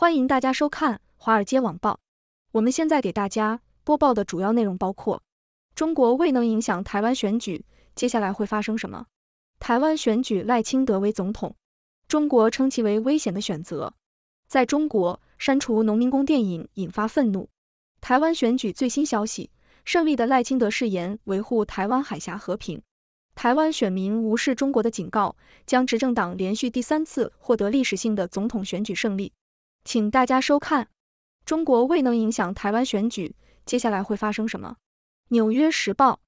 欢迎大家收看《华尔街网报》。我们现在给大家播报的主要内容包括：中国未能影响台湾选举，接下来会发生什么？台湾选举赖清德为总统，中国称其为危险的选择。在中国，删除农民工电影引发愤怒。台湾选举最新消息：胜利的赖清德誓言维护台湾海峡和平。台湾选民无视中国的警告，将执政党连续第三次获得历史性的总统选举胜利。请大家收看。中国未能影响台湾选举，接下来会发生什么？纽约时报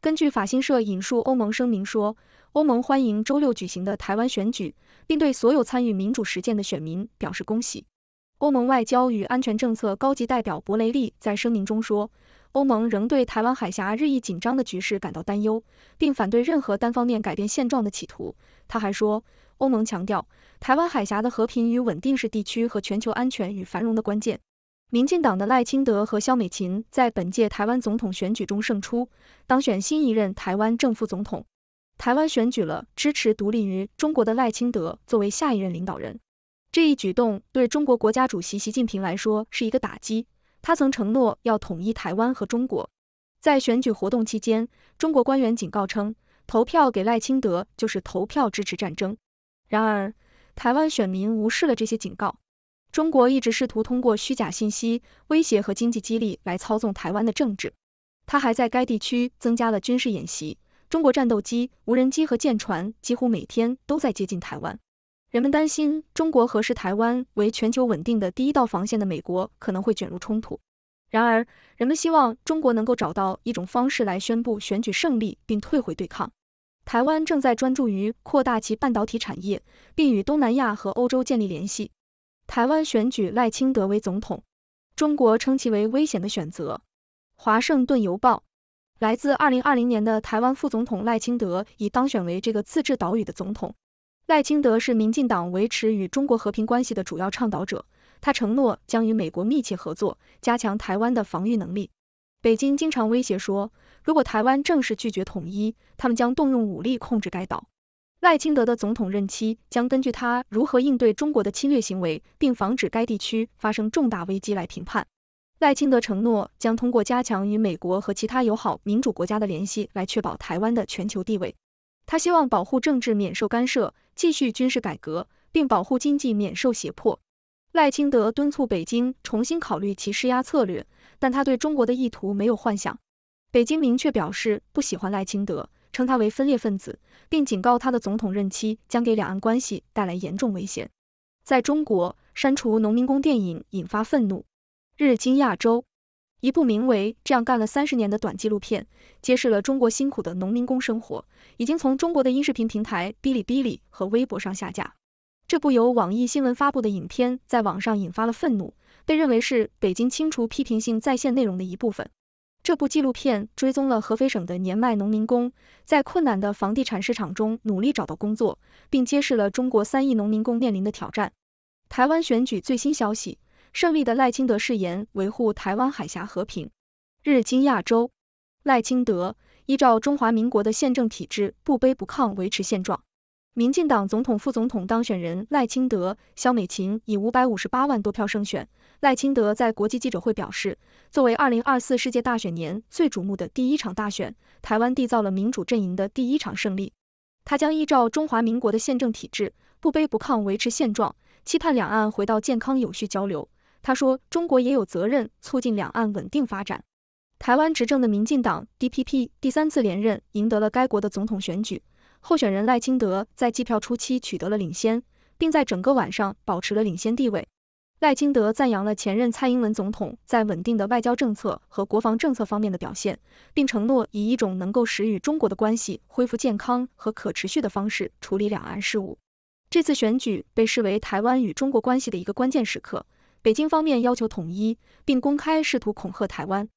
根据法新社引述欧盟声明说，欧盟欢迎周六举行的台湾选举，并对所有参与民主实践的选民表示恭喜。欧盟外交与安全政策高级代表博雷利在声明中说，欧盟仍对台湾海峡日益紧张的局势感到担忧，并反对任何单方面改变现状的企图。他还说。欧盟强调，台湾海峡的和平与稳定是地区和全球安全与繁荣的关键。民进党的赖清德和萧美琴在本届台湾总统选举中胜出，当选新一任台湾正副总统。台湾选举了支持独立于中国的赖清德作为下一任领导人，这一举动对中国国家主席习近平来说是一个打击。他曾承诺要统一台湾和中国。在选举活动期间，中国官员警告称，投票给赖清德就是投票支持战争。然而，台湾选民无视了这些警告。中国一直试图通过虚假信息、威胁和经济激励来操纵台湾的政治。他还在该地区增加了军事演习，中国战斗机、无人机和舰船几乎每天都在接近台湾。人们担心，中国和视台湾为全球稳定的第一道防线的美国可能会卷入冲突。然而，人们希望中国能够找到一种方式来宣布选举胜利并退回对抗。台湾正在专注于扩大其半导体产业，并与东南亚和欧洲建立联系。台湾选举赖清德为总统，中国称其为危险的选择。华盛顿邮报来自二零二零年的台湾副总统赖清德已当选为这个自治岛屿的总统。赖清德是民进党维持与中国和平关系的主要倡导者，他承诺将与美国密切合作，加强台湾的防御能力。北京经常威胁说。如果台湾正式拒绝统一，他们将动用武力控制该岛。赖清德的总统任期将根据他如何应对中国的侵略行为，并防止该地区发生重大危机来评判。赖清德承诺将通过加强与美国和其他友好民主国家的联系来确保台湾的全球地位。他希望保护政治免受干涉，继续军事改革，并保护经济免受胁迫。赖清德敦促北京重新考虑其施压策略，但他对中国的意图没有幻想。北京明确表示不喜欢赖清德，称他为分裂分子，并警告他的总统任期将给两岸关系带来严重危险。在中国，删除农民工电影引发愤怒。日经亚洲一部名为《这样干了三十年》的短纪录片，揭示了中国辛苦的农民工生活，已经从中国的音视频平台哔哩哔哩和微博上下架。这部由网易新闻发布的影片在网上引发了愤怒，被认为是北京清除批评性在线内容的一部分。这部纪录片追踪了合肥省的年迈农民工，在困难的房地产市场中努力找到工作，并揭示了中国三亿农民工面临的挑战。台湾选举最新消息，胜利的赖清德誓言维护台湾海峡和平。日经亚洲，赖清德依照中华民国的宪政体制，不卑不亢维持现状。民进党总统、副总统当选人赖清德、肖美琴以五百五十八万多票胜选。赖清德在国际记者会表示，作为二零二四世界大选年最瞩目的第一场大选，台湾缔造了民主阵营的第一场胜利。他将依照中华民国的宪政体制，不卑不亢维持现状，期盼两岸回到健康有序交流。他说，中国也有责任促进两岸稳定发展。台湾执政的民进党 （DPP） 第三次连任，赢得了该国的总统选举。候选人赖清德在计票初期取得了领先，并在整个晚上保持了领先地位。赖清德赞扬了前任蔡英文总统在稳定的外交政策和国防政策方面的表现，并承诺以一种能够使与中国的关系恢复健康和可持续的方式处理两岸事务。这次选举被视为台湾与中国关系的一个关键时刻。北京方面要求统一，并公开试图恐吓台湾。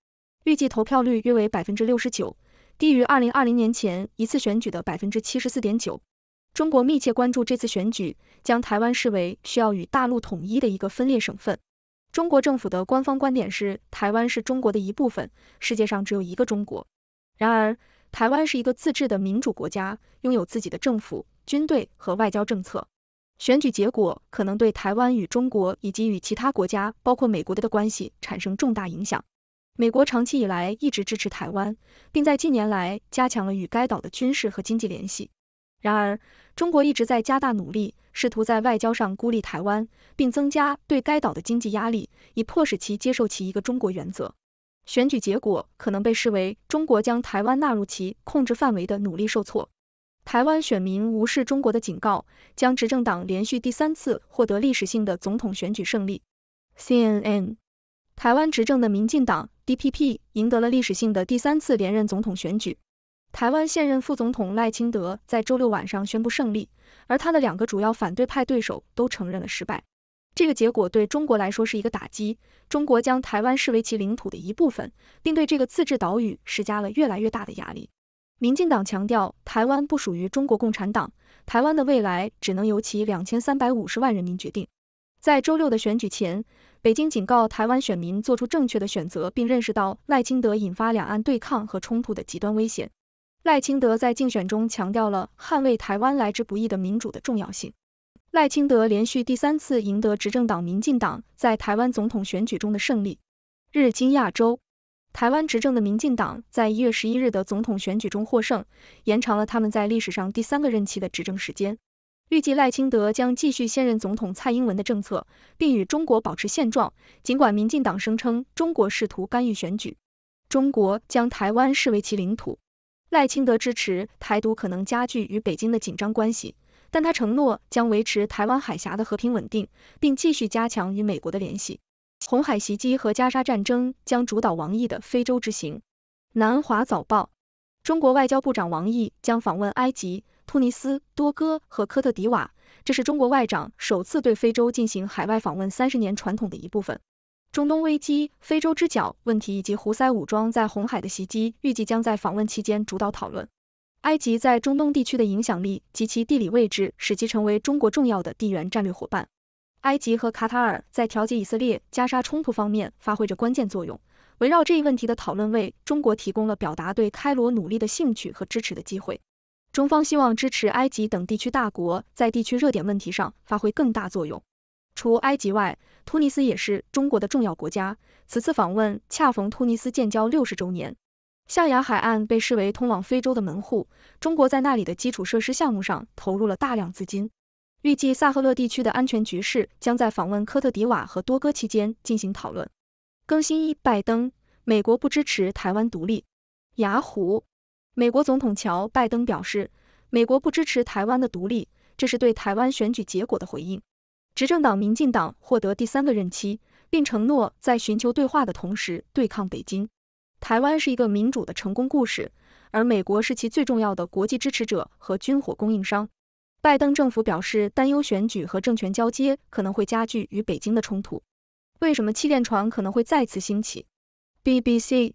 预计投票率约为百分之六十九。低于二零二零年前一次选举的百分之七十四点九。中国密切关注这次选举，将台湾视为需要与大陆统一的一个分裂省份。中国政府的官方观点是，台湾是中国的一部分，世界上只有一个中国。然而，台湾是一个自治的民主国家，拥有自己的政府、军队和外交政策。选举结果可能对台湾与中国以及与其他国家，包括美国的关系产生重大影响。美国长期以来一直支持台湾，并在近年来加强了与该岛的军事和经济联系。然而，中国一直在加大努力，试图在外交上孤立台湾，并增加对该岛的经济压力，以迫使其接受其一个中国原则。选举结果可能被视为中国将台湾纳入其控制范围的努力受挫。台湾选民无视中国的警告，将执政党连续第三次获得历史性的总统选举胜利。CNN，台湾执政的民进党。DPP 赢得了历史性的第三次连任总统选举。台湾现任副总统赖清德在周六晚上宣布胜利，而他的两个主要反对派对手都承认了失败。这个结果对中国来说是一个打击。中国将台湾视为其领土的一部分，并对这个自治岛屿施加了越来越大的压力。民进党强调，台湾不属于中国共产党，台湾的未来只能由其两千三百五十万人民决定。在周六的选举前。北京警告台湾选民做出正确的选择，并认识到赖清德引发两岸对抗和冲突的极端危险。赖清德在竞选中强调了捍卫台湾来之不易的民主的重要性。赖清德连续第三次赢得执政党民进党在台湾总统选举中的胜利。日经亚洲，台湾执政的民进党在一月十一日的总统选举中获胜，延长了他们在历史上第三个任期的执政时间。预计赖清德将继续现任总统蔡英文的政策，并与中国保持现状。尽管民进党声称中国试图干预选举，中国将台湾视为其领土。赖清德支持台独可能加剧与北京的紧张关系，但他承诺将维持台湾海峡的和平稳定，并继续加强与美国的联系。红海袭击和加沙战争将主导王毅的非洲之行。南华早报：中国外交部长王毅将访问埃及。突尼斯、多哥和科特迪瓦，这是中国外长首次对非洲进行海外访问三十年传统的一部分。中东危机、非洲之角问题以及胡塞武装在红海的袭击，预计将在访问期间主导讨论。埃及在中东地区的影响力及其地理位置，使其成为中国重要的地缘战略伙伴。埃及和卡塔尔在调解以色列加沙冲突方面发挥着关键作用，围绕这一问题的讨论为中国提供了表达对开罗努力的兴趣和支持的机会。中方希望支持埃及等地区大国在地区热点问题上发挥更大作用。除埃及外，突尼斯也是中国的重要国家。此次访问恰逢突尼斯建交六十周年。象牙海岸被视为通往非洲的门户，中国在那里的基础设施项目上投入了大量资金。预计萨赫勒地区的安全局势将在访问科特迪瓦和多哥期间进行讨论。更新一：拜登，美国不支持台湾独立。雅虎。美国总统乔·拜登表示，美国不支持台湾的独立，这是对台湾选举结果的回应。执政党民进党获得第三个任期，并承诺在寻求对话的同时对抗北京。台湾是一个民主的成功故事，而美国是其最重要的国际支持者和军火供应商。拜登政府表示担忧，选举和政权交接可能会加剧与北京的冲突。为什么气垫船可能会再次兴起？BBC。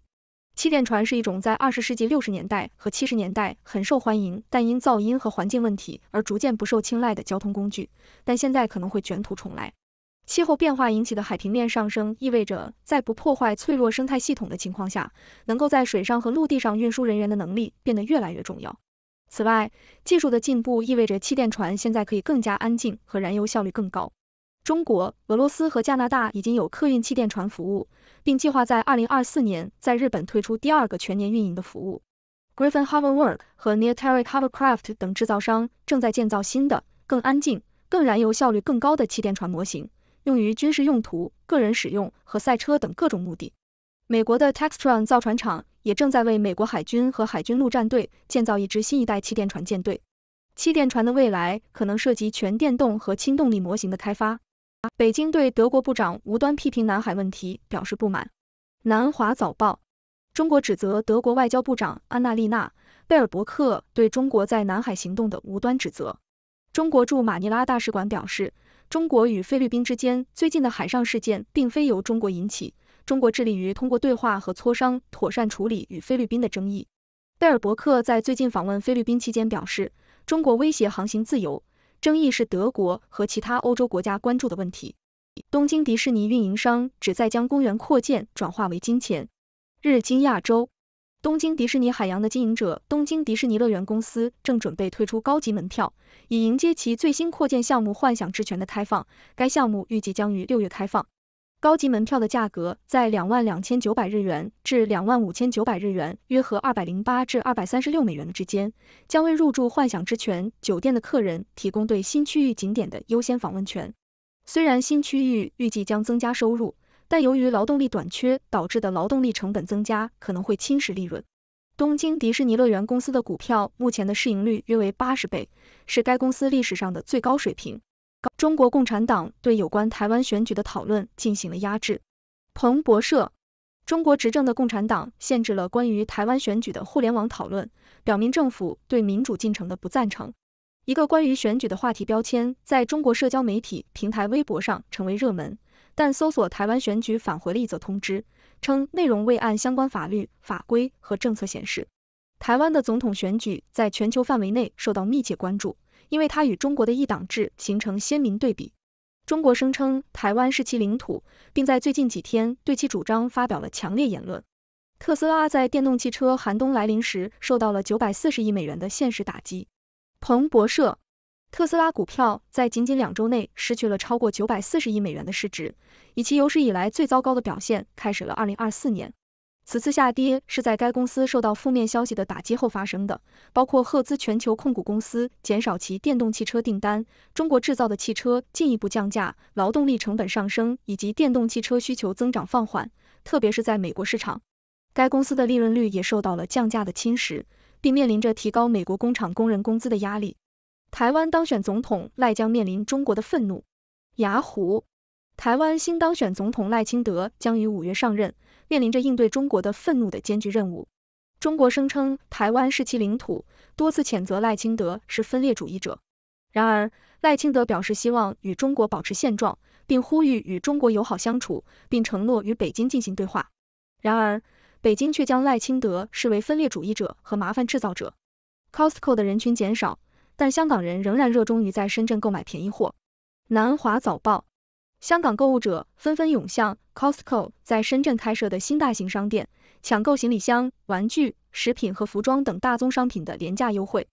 气垫船是一种在二十世纪六十年代和七十年代很受欢迎，但因噪音和环境问题而逐渐不受青睐的交通工具。但现在可能会卷土重来。气候变化引起的海平面上升意味着，在不破坏脆弱生态系统的情况下，能够在水上和陆地上运输人员的能力变得越来越重要。此外，技术的进步意味着气垫船现在可以更加安静和燃油效率更高。中国、俄罗斯和加拿大已经有客运气垫船服务，并计划在二零二四年在日本推出第二个全年运营的服务。Griffin Hoverwork 和 Near Teric Hovercraft 等制造商正在建造新的、更安静、更燃油效率更高的气垫船模型，用于军事用途、个人使用和赛车等各种目的。美国的 Textron 造船厂也正在为美国海军和海军陆战队建造一支新一代气垫船舰队。气垫船的未来可能涉及全电动和轻动力模型的开发。北京对德国部长无端批评南海问题表示不满。南华早报，中国指责德国外交部长安娜丽娜·贝尔伯克对中国在南海行动的无端指责。中国驻马尼拉大使馆表示，中国与菲律宾之间最近的海上事件并非由中国引起，中国致力于通过对话和磋商妥善处理与菲律宾的争议。贝尔伯克在最近访问菲律宾期间表示，中国威胁航行自由。争议是德国和其他欧洲国家关注的问题。东京迪士尼运营商旨在将公园扩建转化为金钱。日经亚洲，东京迪士尼海洋的经营者东京迪士尼乐园公司正准备推出高级门票，以迎接其最新扩建项目幻想之泉的开放。该项目预计将于六月开放。高级门票的价格在两万两千九百日元至两万五千九百日元，约合二百零八至二百三十六美元之间，将为入住幻想之泉酒店的客人提供对新区域景点的优先访问权。虽然新区域预计将增加收入，但由于劳动力短缺导致的劳动力成本增加可能会侵蚀利润。东京迪士尼乐园公司的股票目前的市盈率约为八十倍，是该公司历史上的最高水平。中国共产党对有关台湾选举的讨论进行了压制。彭博社：中国执政的共产党限制了关于台湾选举的互联网讨论，表明政府对民主进程的不赞成。一个关于选举的话题标签在中国社交媒体平台微博上成为热门，但搜索台湾选举返回了一则通知，称内容未按相关法律法规和政策显示。台湾的总统选举在全球范围内受到密切关注。因为它与中国的一党制形成鲜明对比，中国声称台湾是其领土，并在最近几天对其主张发表了强烈言论。特斯拉在电动汽车寒冬来临时受到了九百四十亿美元的现实打击。彭博社，特斯拉股票在仅仅两周内失去了超过九百四十亿美元的市值，以其有史以来最糟糕的表现开始了二零二四年。此次下跌是在该公司受到负面消息的打击后发生的，包括赫兹全球控股公司减少其电动汽车订单、中国制造的汽车进一步降价、劳动力成本上升以及电动汽车需求增长放缓，特别是在美国市场。该公司的利润率也受到了降价的侵蚀，并面临着提高美国工厂工人工资的压力。台湾当选总统赖将面临中国的愤怒。雅虎，台湾新当选总统赖清德将于五月上任。面临着应对中国的愤怒的艰巨任务。中国声称台湾是其领土，多次谴责赖清德是分裂主义者。然而，赖清德表示希望与中国保持现状，并呼吁与中国友好相处，并承诺与北京进行对话。然而，北京却将赖清德视为分裂主义者和麻烦制造者。Costco 的人群减少，但香港人仍然热衷于在深圳购买便宜货。南华早报：香港购物者纷纷涌向。Costco 在深圳开设的新大型商店，抢购行李箱、玩具、食品和服装等大宗商品的廉价优惠。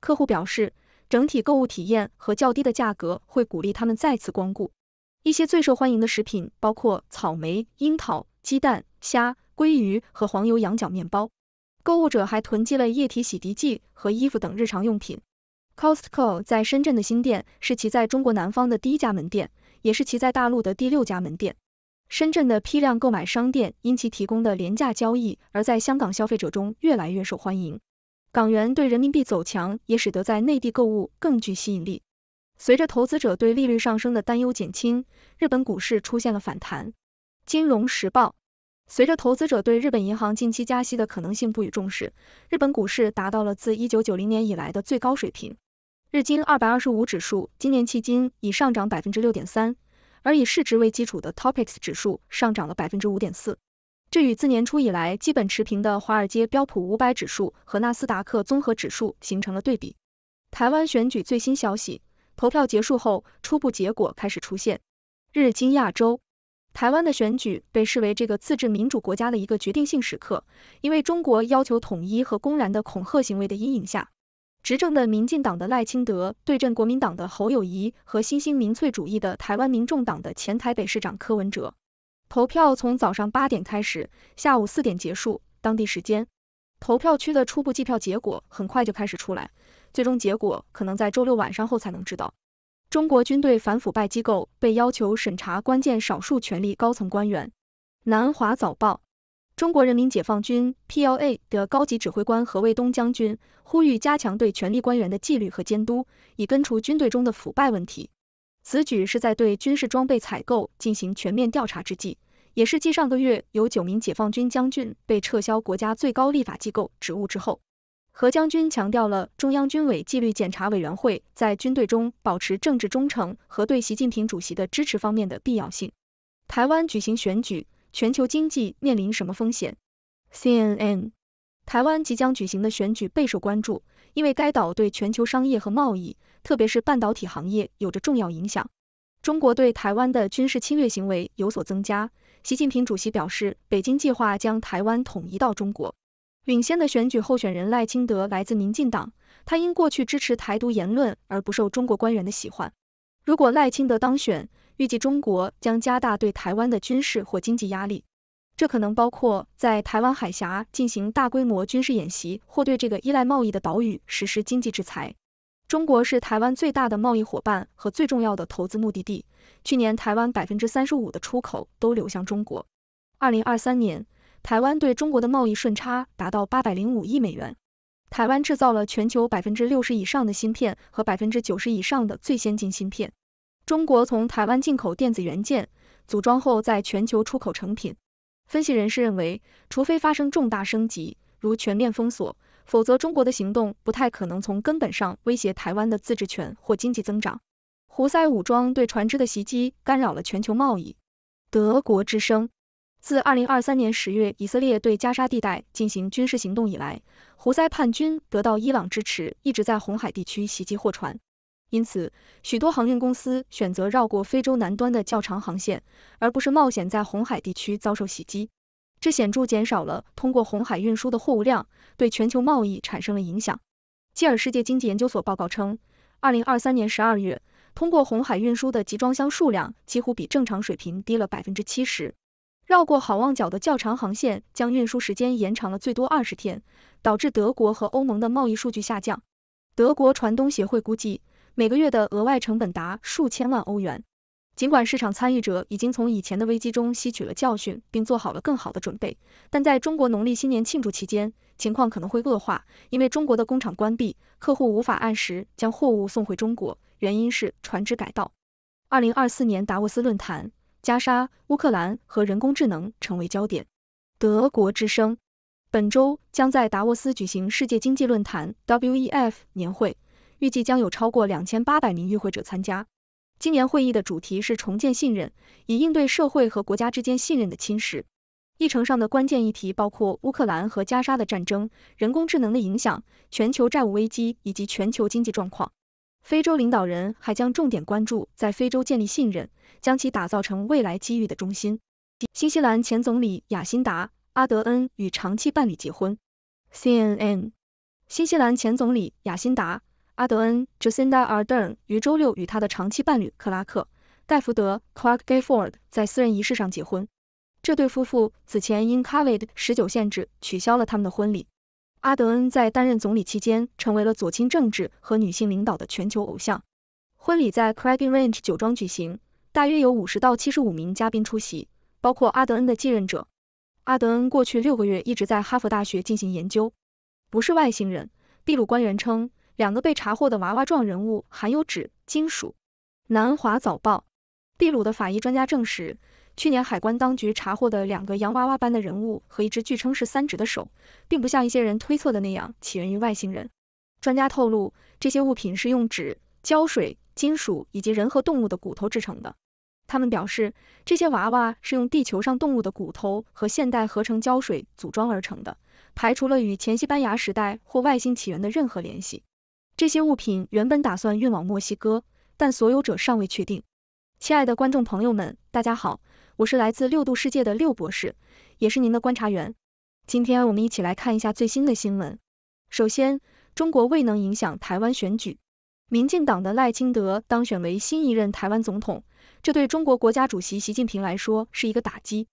客户表示，整体购物体验和较低的价格会鼓励他们再次光顾。一些最受欢迎的食品包括草莓、樱桃、鸡蛋、虾、鲑鱼和黄油羊角面包。购物者还囤积了液体洗涤剂和衣服等日常用品。Costco 在深圳的新店是其在中国南方的第一家门店，也是其在大陆的第六家门店。深圳的批量购买商店因其提供的廉价交易而在香港消费者中越来越受欢迎。港元对人民币走强也使得在内地购物更具吸引力。随着投资者对利率上升的担忧减轻，日本股市出现了反弹。金融时报：随着投资者对日本银行近期加息的可能性不予重视，日本股市达到了自一九九零年以来的最高水平。日经二百二十五指数今年迄今已上涨百分之六点三。而以市值为基础的 t o p i c s 指数上涨了百分之五点四，这与自年初以来基本持平的华尔街标普五百指数和纳斯达克综合指数形成了对比。台湾选举最新消息，投票结束后，初步结果开始出现。日经亚洲，台湾的选举被视为这个自治民主国家的一个决定性时刻，因为中国要求统一和公然的恐吓行为的阴影下。执政的民进党的赖清德对阵国民党的侯友谊和新兴民粹主义的台湾民众党的前台北市长柯文哲。投票从早上八点开始，下午四点结束，当地时间。投票区的初步计票结果很快就开始出来，最终结果可能在周六晚上后才能知道。中国军队反腐败机构被要求审查关键少数权力高层官员。南华早报。中国人民解放军 PLA 的高级指挥官何卫东将军呼吁加强对权力官员的纪律和监督，以根除军队中的腐败问题。此举是在对军事装备采购进行全面调查之际，也是继上个月有九名解放军将军被撤销国家最高立法机构职务之后。何将军强调了中央军委纪律检查委员会在军队中保持政治忠诚和对习近平主席的支持方面的必要性。台湾举行选举。全球经济面临什么风险？CNN。台湾即将举行的选举备受关注，因为该岛对全球商业和贸易，特别是半导体行业有着重要影响。中国对台湾的军事侵略行为有所增加。习近平主席表示，北京计划将台湾统一到中国。领先的选举候选人赖清德来自民进党，他因过去支持台独言论而不受中国官员的喜欢。如果赖清德当选，预计中国将加大对台湾的军事或经济压力，这可能包括在台湾海峡进行大规模军事演习或对这个依赖贸易的岛屿实施经济制裁。中国是台湾最大的贸易伙伴和最重要的投资目的地，去年台湾百分之三十五的出口都流向中国。二零二三年，台湾对中国的贸易顺差达到八百零五亿美元。台湾制造了全球百分之六十以上的芯片和百分之九十以上的最先进芯片。中国从台湾进口电子元件，组装后在全球出口成品。分析人士认为，除非发生重大升级，如全面封锁，否则中国的行动不太可能从根本上威胁台湾的自治权或经济增长。胡塞武装对船只的袭击干扰了全球贸易。德国之声：自2023年十月以色列对加沙地带进行军事行动以来，胡塞叛军得到伊朗支持，一直在红海地区袭击货船。因此，许多航运公司选择绕过非洲南端的较长航线，而不是冒险在红海地区遭受袭击。这显著减少了通过红海运输的货物量，对全球贸易产生了影响。基尔世界经济研究所报告称，二零二三年十二月，通过红海运输的集装箱数量几乎比正常水平低了百分之七十。绕过好望角的较长航线将运输时间延长了最多二十天，导致德国和欧盟的贸易数据下降。德国船东协会估计。每个月的额外成本达数千万欧元。尽管市场参与者已经从以前的危机中吸取了教训，并做好了更好的准备，但在中国农历新年庆祝期间，情况可能会恶化，因为中国的工厂关闭，客户无法按时将货物送回中国，原因是船只改道。二零二四年达沃斯论坛，加沙、乌克兰和人工智能成为焦点。德国之声，本周将在达沃斯举行世界经济论坛 （WEF） 年会。预计将有超过两千八百名与会者参加。今年会议的主题是重建信任，以应对社会和国家之间信任的侵蚀。议程上的关键议题包括乌克兰和加沙的战争、人工智能的影响、全球债务危机以及全球经济状况。非洲领导人还将重点关注在非洲建立信任，将其打造成未来机遇的中心。新西兰前总理雅辛达·阿德恩与长期伴侣结婚。CNN。新西兰前总理雅辛达。阿德恩 Jacinda Ardern 于周六与他的长期伴侣克拉克盖福德 Clark Gayford 在私人仪式上结婚。这对夫妇此前因 COVID 十九限制取消了他们的婚礼。阿德恩在担任总理期间成为了左倾政治和女性领导的全球偶像。婚礼在 c r a i g Range 酒庄举行，大约有五十到七十五名嘉宾出席，包括阿德恩的继任者。阿德恩过去六个月一直在哈佛大学进行研究。不是外星人，秘鲁官员称。两个被查获的娃娃状人物含有纸、金属。南华早报，秘鲁的法医专家证实，去年海关当局查获的两个洋娃娃般的人物和一只据称是三指的手，并不像一些人推测的那样起源于外星人。专家透露，这些物品是用纸、胶水、金属以及人和动物的骨头制成的。他们表示，这些娃娃是用地球上动物的骨头和现代合成胶水组装而成的，排除了与前西班牙时代或外星起源的任何联系。这些物品原本打算运往墨西哥，但所有者尚未确定。亲爱的观众朋友们，大家好，我是来自六度世界的六博士，也是您的观察员。今天我们一起来看一下最新的新闻。首先，中国未能影响台湾选举，民进党的赖清德当选为新一任台湾总统，这对中国国家主席习近平来说是一个打击。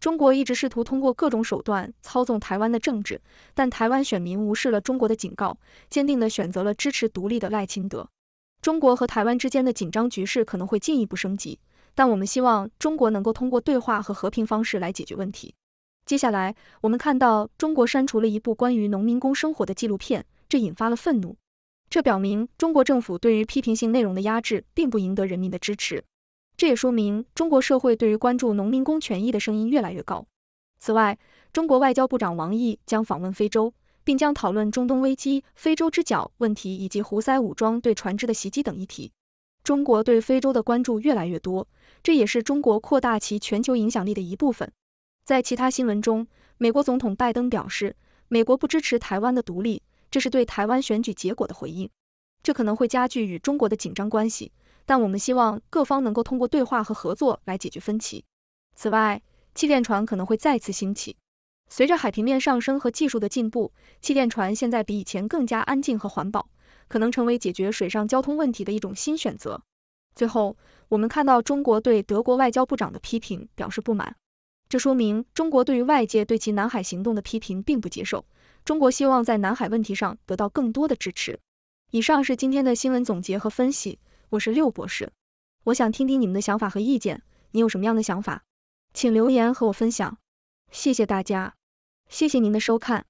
中国一直试图通过各种手段操纵台湾的政治，但台湾选民无视了中国的警告，坚定地选择了支持独立的赖清德。中国和台湾之间的紧张局势可能会进一步升级，但我们希望中国能够通过对话和和平方式来解决问题。接下来，我们看到中国删除了一部关于农民工生活的纪录片，这引发了愤怒。这表明中国政府对于批评性内容的压制，并不赢得人民的支持。这也说明中国社会对于关注农民工权益的声音越来越高。此外，中国外交部长王毅将访问非洲，并将讨论中东危机、非洲之角问题以及胡塞武装对船只的袭击等议题。中国对非洲的关注越来越多，这也是中国扩大其全球影响力的一部分。在其他新闻中，美国总统拜登表示，美国不支持台湾的独立，这是对台湾选举结果的回应，这可能会加剧与中国的紧张关系。但我们希望各方能够通过对话和合作来解决分歧。此外，气垫船可能会再次兴起，随着海平面上升和技术的进步，气垫船现在比以前更加安静和环保，可能成为解决水上交通问题的一种新选择。最后，我们看到中国对德国外交部长的批评表示不满，这说明中国对于外界对其南海行动的批评并不接受。中国希望在南海问题上得到更多的支持。以上是今天的新闻总结和分析。我是六博士，我想听听你们的想法和意见。你有什么样的想法，请留言和我分享。谢谢大家，谢谢您的收看。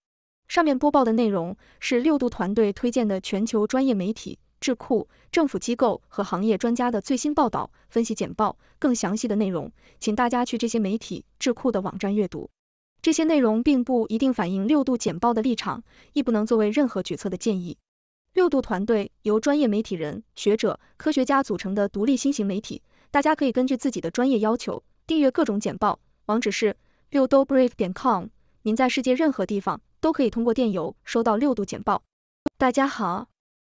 上面播报的内容是六度团队推荐的全球专业媒体、智库、政府机构和行业专家的最新报道、分析简报。更详细的内容，请大家去这些媒体、智库的网站阅读。这些内容并不一定反映六度简报的立场，亦不能作为任何决策的建议。六度团队由专业媒体人、学者、科学家组成的独立新型媒体，大家可以根据自己的专业要求订阅各种简报。网址是六度 brief 点 com，您在世界任何地方都可以通过电邮收到六度简报。大家好，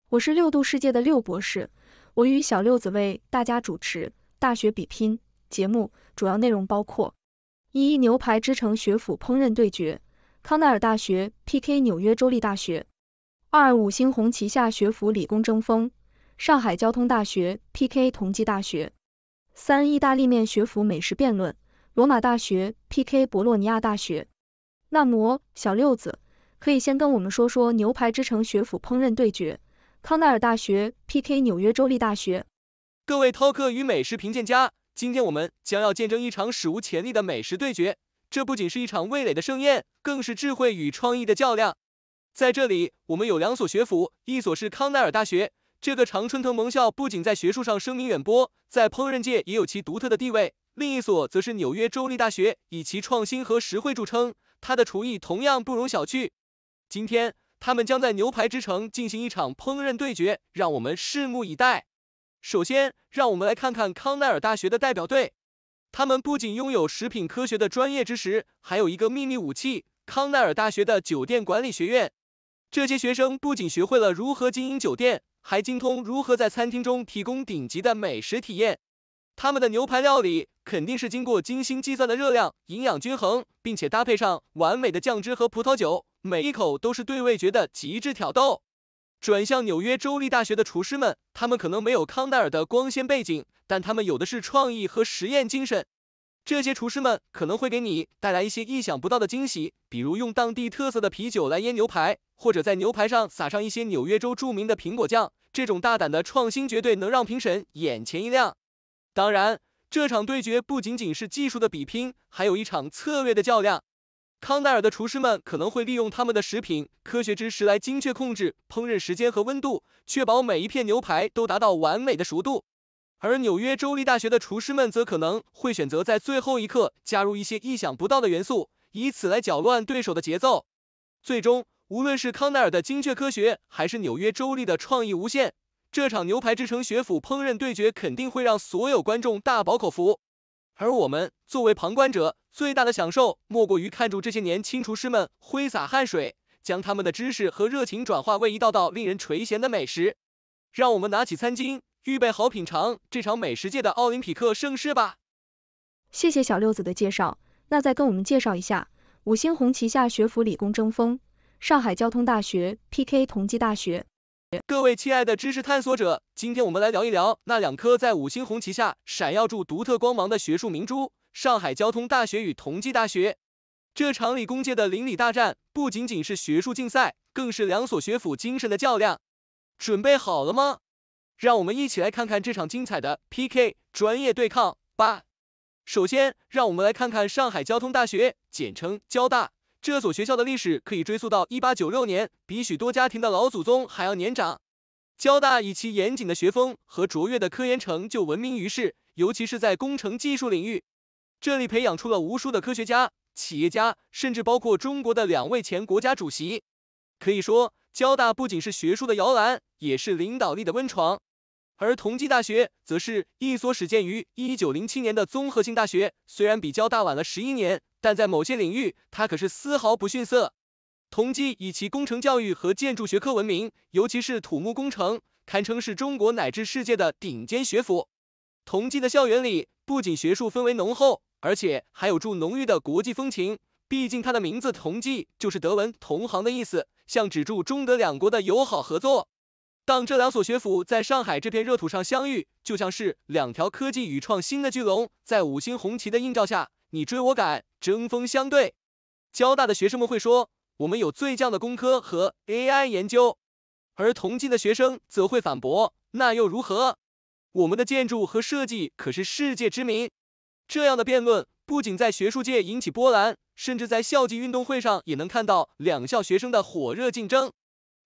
我是六度世界的六博士，我与小六子为大家主持大学比拼节目，主要内容包括：一、牛排之城学府烹饪对决，康奈尔大学 PK 纽约州立大学。二五星红旗下学府理工争锋，上海交通大学 PK 同济大学。三意大利面学府美食辩论，罗马大学 PK 博洛尼亚大学。那摩小六子，可以先跟我们说说牛排之城学府烹饪对决，康奈尔大学 PK 纽约州立大学。各位饕客与美食评鉴家，今天我们将要见证一场史无前例的美食对决，这不仅是一场味蕾的盛宴，更是智慧与创意的较量。在这里，我们有两所学府，一所是康奈尔大学，这个常春藤盟校不仅在学术上声名远播，在烹饪界也有其独特的地位；另一所则是纽约州立大学，以其创新和实惠著称，它的厨艺同样不容小觑。今天，他们将在牛排之城进行一场烹饪对决，让我们拭目以待。首先，让我们来看看康奈尔大学的代表队，他们不仅拥有食品科学的专业知识，还有一个秘密武器——康奈尔大学的酒店管理学院。这些学生不仅学会了如何经营酒店，还精通如何在餐厅中提供顶级的美食体验。他们的牛排料理肯定是经过精心计算的热量、营养均衡，并且搭配上完美的酱汁和葡萄酒，每一口都是对味觉的极致挑逗。转向纽约州立大学的厨师们，他们可能没有康奈尔的光鲜背景，但他们有的是创意和实验精神。这些厨师们可能会给你带来一些意想不到的惊喜，比如用当地特色的啤酒来腌牛排，或者在牛排上撒上一些纽约州著名的苹果酱。这种大胆的创新绝对能让评审眼前一亮。当然，这场对决不仅仅是技术的比拼，还有一场策略的较量。康奈尔的厨师们可能会利用他们的食品科学知识来精确控制烹饪时间和温度，确保每一片牛排都达到完美的熟度。而纽约州立大学的厨师们则可能会选择在最后一刻加入一些意想不到的元素，以此来搅乱对手的节奏。最终，无论是康奈尔的精确科学还是纽约州立的创意无限，这场牛排之城学府烹饪对决肯定会让所有观众大饱口福。而我们作为旁观者，最大的享受莫过于看住这些年轻厨师们挥洒汗水，将他们的知识和热情转化为一道道令人垂涎的美食。让我们拿起餐巾。预备好品尝这场美食界的奥林匹克盛世吧！谢谢小六子的介绍，那再跟我们介绍一下五星红旗下学府理工争锋，上海交通大学 PK 同济大学。各位亲爱的知识探索者，今天我们来聊一聊那两颗在五星红旗下闪耀住独特光芒的学术明珠——上海交通大学与同济大学。这场理工界的邻里大战，不仅仅是学术竞赛，更是两所学府精神的较量。准备好了吗？让我们一起来看看这场精彩的 PK 专业对抗吧。首先，让我们来看看上海交通大学，简称交大。这所学校的历史可以追溯到一八九六年，比许多家庭的老祖宗还要年长。交大以其严谨的学风和卓越的科研成就闻名于世，尤其是在工程技术领域。这里培养出了无数的科学家、企业家，甚至包括中国的两位前国家主席。可以说，交大不仅是学术的摇篮，也是领导力的温床。而同济大学则是一所始建于一九零七年的综合性大学，虽然比交大晚了十一年，但在某些领域，它可是丝毫不逊色。同济以其工程教育和建筑学科闻名，尤其是土木工程，堪称是中国乃至世界的顶尖学府。同济的校园里不仅学术氛围浓厚，而且还有著浓郁的国际风情，毕竟它的名字同济就是德文同行的意思，像止住中德两国的友好合作。当这两所学府在上海这片热土上相遇，就像是两条科技与创新的巨龙，在五星红旗的映照下，你追我赶，针锋相对。交大的学生们会说，我们有最强的工科和 AI 研究，而同济的学生则会反驳，那又如何？我们的建筑和设计可是世界知名。这样的辩论不仅在学术界引起波澜，甚至在校际运动会上也能看到两校学生的火热竞争。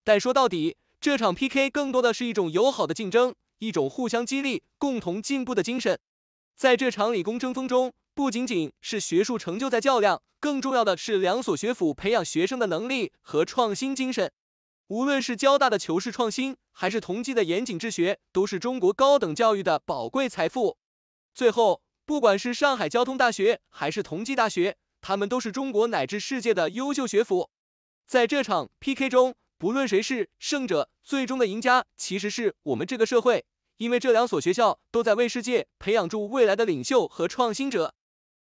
但说到底，这场 P K 更多的是一种友好的竞争，一种互相激励、共同进步的精神。在这场理工争锋中，不仅仅是学术成就在较量，更重要的是两所学府培养学生的能力和创新精神。无论是交大的求是创新，还是同济的严谨治学，都是中国高等教育的宝贵财富。最后，不管是上海交通大学还是同济大学，他们都是中国乃至世界的优秀学府。在这场 P K 中。不论谁是胜者，最终的赢家其实是我们这个社会，因为这两所学校都在为世界培养出未来的领袖和创新者。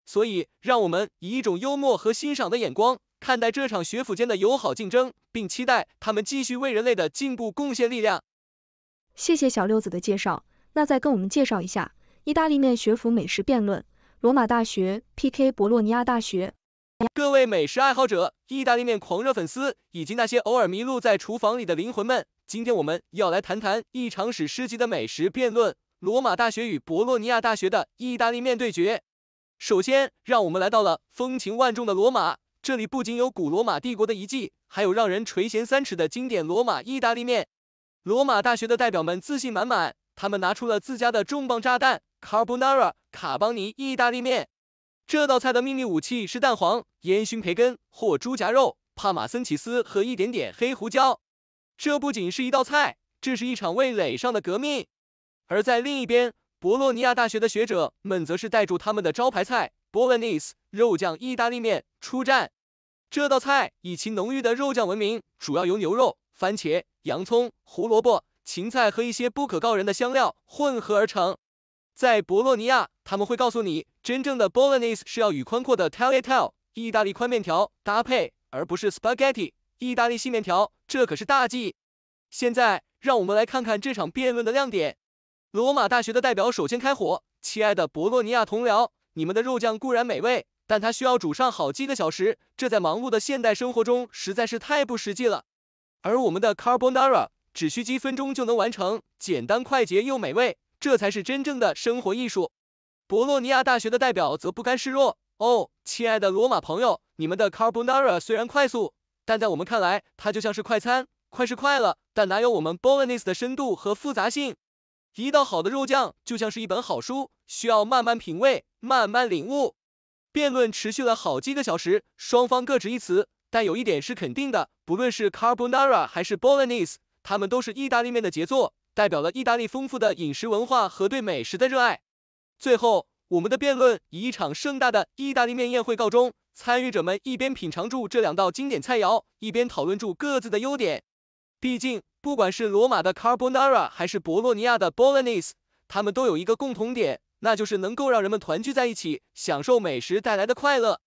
所以，让我们以一种幽默和欣赏的眼光看待这场学府间的友好竞争，并期待他们继续为人类的进步贡献力量。谢谢小六子的介绍，那再跟我们介绍一下意大利面学府美食辩论：罗马大学 PK 博洛尼亚大学。各位美食爱好者、意大利面狂热粉丝以及那些偶尔迷路在厨房里的灵魂们，今天我们要来谈谈一场史诗级的美食辩论——罗马大学与博洛尼亚大学的意大利面对决。首先，让我们来到了风情万种的罗马，这里不仅有古罗马帝国的遗迹，还有让人垂涎三尺的经典罗马意大利面。罗马大学的代表们自信满满，他们拿出了自家的重磅炸弹 ——carbonara 卡邦尼意大利面。这道菜的秘密武器是蛋黄、烟熏培根或猪夹肉、帕马森起司和一点点黑胡椒。这不仅是一道菜，这是一场味蕾上的革命。而在另一边，博洛尼亚大学的学者们则是带住他们的招牌菜，Bolognese 肉酱意大利面出战。这道菜以其浓郁的肉酱闻名，主要由牛肉、番茄、洋葱、胡萝卜、芹菜和一些不可告人的香料混合而成。在博洛尼亚，他们会告诉你，真正的 Bolognese 是要与宽阔的 t a l l i t e l l e 意大利宽面条搭配，而不是 spaghetti 意大利细面条，这可是大忌。现在，让我们来看看这场辩论的亮点。罗马大学的代表首先开火，亲爱的博洛尼亚同僚，你们的肉酱固然美味，但它需要煮上好几个小时，这在忙碌的现代生活中实在是太不实际了。而我们的 carbonara 只需几分钟就能完成，简单快捷又美味。这才是真正的生活艺术。博洛尼亚大学的代表则不甘示弱，哦，亲爱的罗马朋友，你们的 carbonara 虽然快速，但在我们看来，它就像是快餐，快是快了，但哪有我们 bolognese 的深度和复杂性？一道好的肉酱就像是一本好书，需要慢慢品味，慢慢领悟。辩论持续了好几个小时，双方各执一词，但有一点是肯定的，不论是 carbonara 还是 bolognese，它们都是意大利面的杰作。代表了意大利丰富的饮食文化和对美食的热爱。最后，我们的辩论以一场盛大的意大利面宴会告终，参与者们一边品尝住这两道经典菜肴，一边讨论住各自的优点。毕竟，不管是罗马的 carbonara 还是博洛尼亚的 bolognese，它们都有一个共同点，那就是能够让人们团聚在一起，享受美食带来的快乐。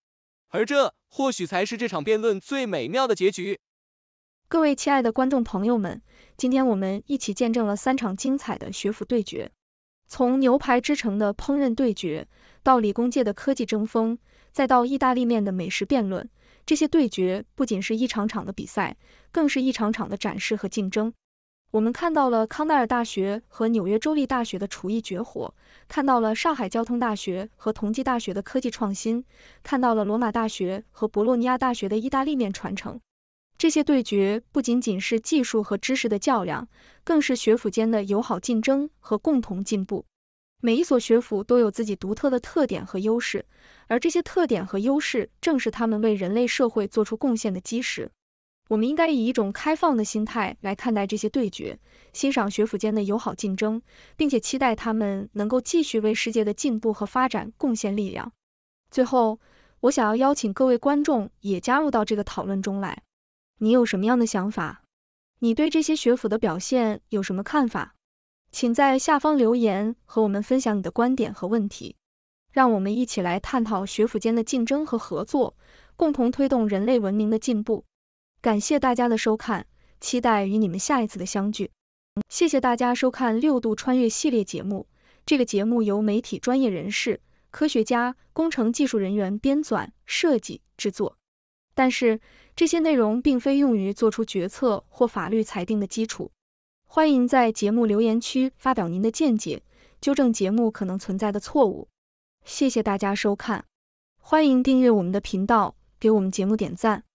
而这或许才是这场辩论最美妙的结局。各位亲爱的观众朋友们，今天我们一起见证了三场精彩的学府对决，从牛排之城的烹饪对决，到理工界的科技争锋，再到意大利面的美食辩论。这些对决不仅是一场场的比赛，更是一场场的展示和竞争。我们看到了康奈尔大学和纽约州立大学的厨艺绝活，看到了上海交通大学和同济大学的科技创新，看到了罗马大学和博洛尼亚大学的意大利面传承。这些对决不仅仅是技术和知识的较量，更是学府间的友好竞争和共同进步。每一所学府都有自己独特的特点和优势，而这些特点和优势正是他们为人类社会做出贡献的基石。我们应该以一种开放的心态来看待这些对决，欣赏学府间的友好竞争，并且期待他们能够继续为世界的进步和发展贡献力量。最后，我想要邀请各位观众也加入到这个讨论中来。你有什么样的想法？你对这些学府的表现有什么看法？请在下方留言和我们分享你的观点和问题。让我们一起来探讨学府间的竞争和合作，共同推动人类文明的进步。感谢大家的收看，期待与你们下一次的相聚。谢谢大家收看六度穿越系列节目。这个节目由媒体专业人士、科学家、工程技术人员编纂、设计、制作。但是。这些内容并非用于做出决策或法律裁定的基础。欢迎在节目留言区发表您的见解，纠正节目可能存在的错误。谢谢大家收看，欢迎订阅我们的频道，给我们节目点赞。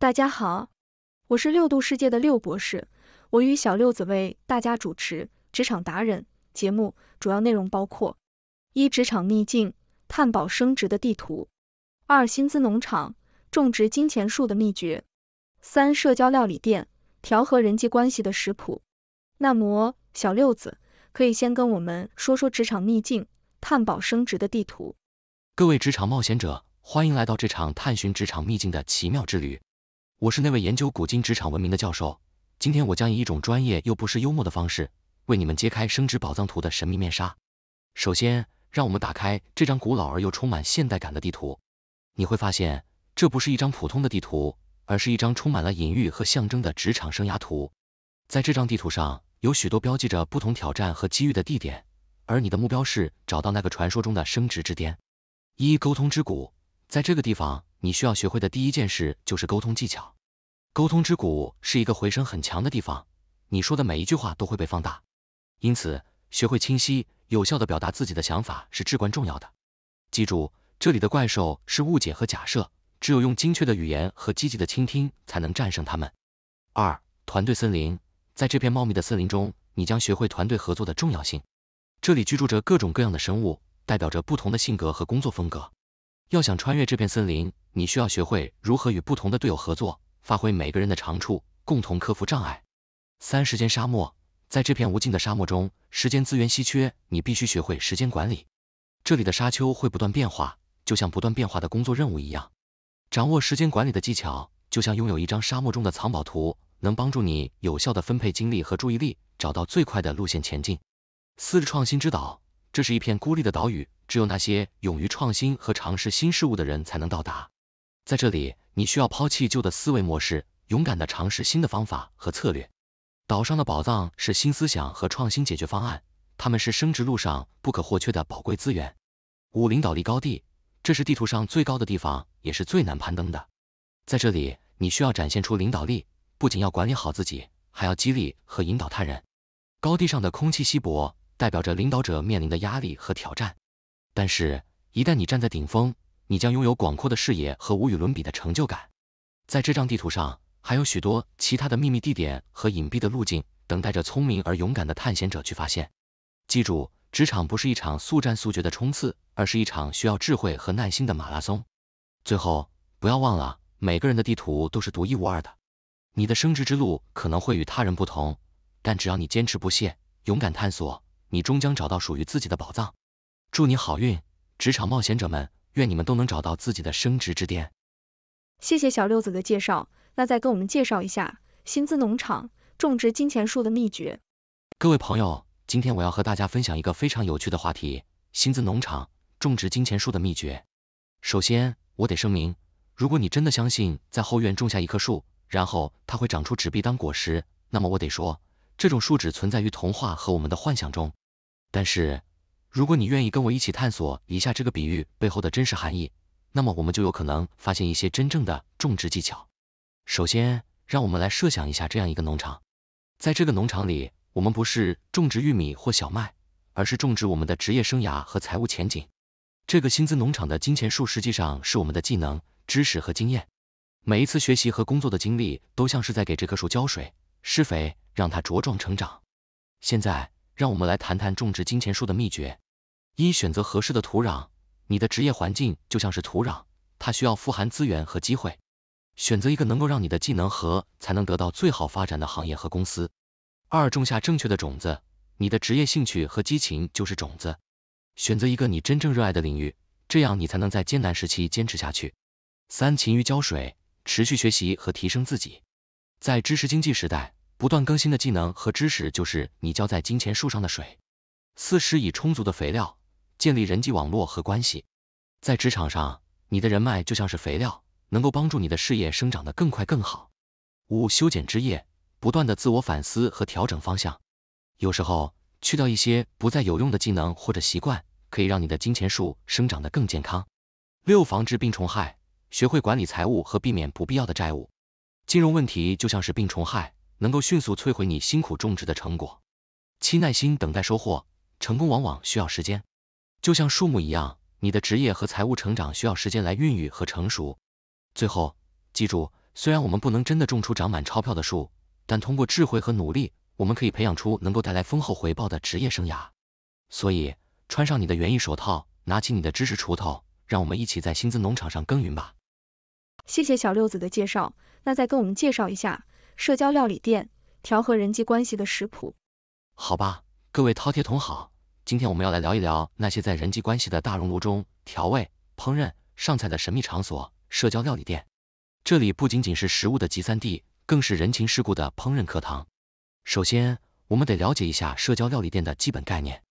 大家好，我是六度世界的六博士，我与小六子为大家主持《职场达人》节目，主要内容包括：一、职场秘境，探宝升职的地图；二、薪资农场。种植金钱树的秘诀。三社交料理店调和人际关系的食谱。那么，小六子可以先跟我们说说职场秘境探宝升职的地图。各位职场冒险者，欢迎来到这场探寻职场秘境的奇妙之旅。我是那位研究古今职场文明的教授，今天我将以一种专业又不失幽默的方式，为你们揭开升职宝藏图的神秘面纱。首先，让我们打开这张古老而又充满现代感的地图，你会发现。这不是一张普通的地图，而是一张充满了隐喻和象征的职场生涯图。在这张地图上有许多标记着不同挑战和机遇的地点，而你的目标是找到那个传说中的升职之巅。一、沟通之谷，在这个地方，你需要学会的第一件事就是沟通技巧。沟通之谷是一个回声很强的地方，你说的每一句话都会被放大，因此学会清晰、有效的表达自己的想法是至关重要的。记住，这里的怪兽是误解和假设。只有用精确的语言和积极的倾听，才能战胜他们。二、团队森林，在这片茂密的森林中，你将学会团队合作的重要性。这里居住着各种各样的生物，代表着不同的性格和工作风格。要想穿越这片森林，你需要学会如何与不同的队友合作，发挥每个人的长处，共同克服障碍。三、时间沙漠，在这片无尽的沙漠中，时间资源稀缺，你必须学会时间管理。这里的沙丘会不断变化，就像不断变化的工作任务一样。掌握时间管理的技巧，就像拥有一张沙漠中的藏宝图，能帮助你有效的分配精力和注意力，找到最快的路线前进。四创新之岛，这是一片孤立的岛屿，只有那些勇于创新和尝试新事物的人才能到达。在这里，你需要抛弃旧的思维模式，勇敢的尝试新的方法和策略。岛上的宝藏是新思想和创新解决方案，他们是升值路上不可或缺的宝贵资源。五领导力高地。这是地图上最高的地方，也是最难攀登的。在这里，你需要展现出领导力，不仅要管理好自己，还要激励和引导他人。高地上的空气稀薄，代表着领导者面临的压力和挑战。但是，一旦你站在顶峰，你将拥有广阔的视野和无与伦比的成就感。在这张地图上，还有许多其他的秘密地点和隐蔽的路径，等待着聪明而勇敢的探险者去发现。记住。职场不是一场速战速决的冲刺，而是一场需要智慧和耐心的马拉松。最后，不要忘了，每个人的地图都是独一无二的。你的升职之路可能会与他人不同，但只要你坚持不懈，勇敢探索，你终将找到属于自己的宝藏。祝你好运，职场冒险者们，愿你们都能找到自己的升职之巅。谢谢小六子的介绍，那再跟我们介绍一下薪资农场种植金钱树的秘诀。各位朋友。今天我要和大家分享一个非常有趣的话题：薪资农场种植金钱树的秘诀。首先，我得声明，如果你真的相信在后院种下一棵树，然后它会长出纸币当果实，那么我得说，这种树只存在于童话和我们的幻想中。但是，如果你愿意跟我一起探索一下这个比喻背后的真实含义，那么我们就有可能发现一些真正的种植技巧。首先，让我们来设想一下这样一个农场，在这个农场里。我们不是种植玉米或小麦，而是种植我们的职业生涯和财务前景。这个薪资农场的金钱树实际上是我们的技能、知识和经验。每一次学习和工作的经历都像是在给这棵树浇水、施肥，让它茁壮成长。现在，让我们来谈谈种植金钱树的秘诀：一、选择合适的土壤。你的职业环境就像是土壤，它需要富含资源和机会。选择一个能够让你的技能和才能得到最好发展的行业和公司。二、种下正确的种子，你的职业兴趣和激情就是种子，选择一个你真正热爱的领域，这样你才能在艰难时期坚持下去。三、勤于浇水，持续学习和提升自己，在知识经济时代，不断更新的技能和知识就是你浇在金钱树上的水。四、施以充足的肥料，建立人际网络和关系，在职场上，你的人脉就像是肥料，能够帮助你的事业生长得更快更好。五、修剪枝叶。不断的自我反思和调整方向，有时候去掉一些不再有用的技能或者习惯，可以让你的金钱树生长得更健康。六防治病虫害，学会管理财务和避免不必要的债务。金融问题就像是病虫害，能够迅速摧毁你辛苦种植的成果。七耐心等待收获，成功往往需要时间，就像树木一样，你的职业和财务成长需要时间来孕育和成熟。最后，记住，虽然我们不能真的种出长满钞票的树。但通过智慧和努力，我们可以培养出能够带来丰厚回报的职业生涯。所以，穿上你的园艺手套，拿起你的知识锄头，让我们一起在薪资农场上耕耘吧。谢谢小六子的介绍，那再跟我们介绍一下社交料理店，调和人际关系的食谱。好吧，各位饕餮同好，今天我们要来聊一聊那些在人际关系的大熔炉中调味、烹饪、上菜的神秘场所——社交料理店。这里不仅仅是食物的集散地。更是人情世故的烹饪课堂。首先，我们得了解一下社交料理店的基本概念。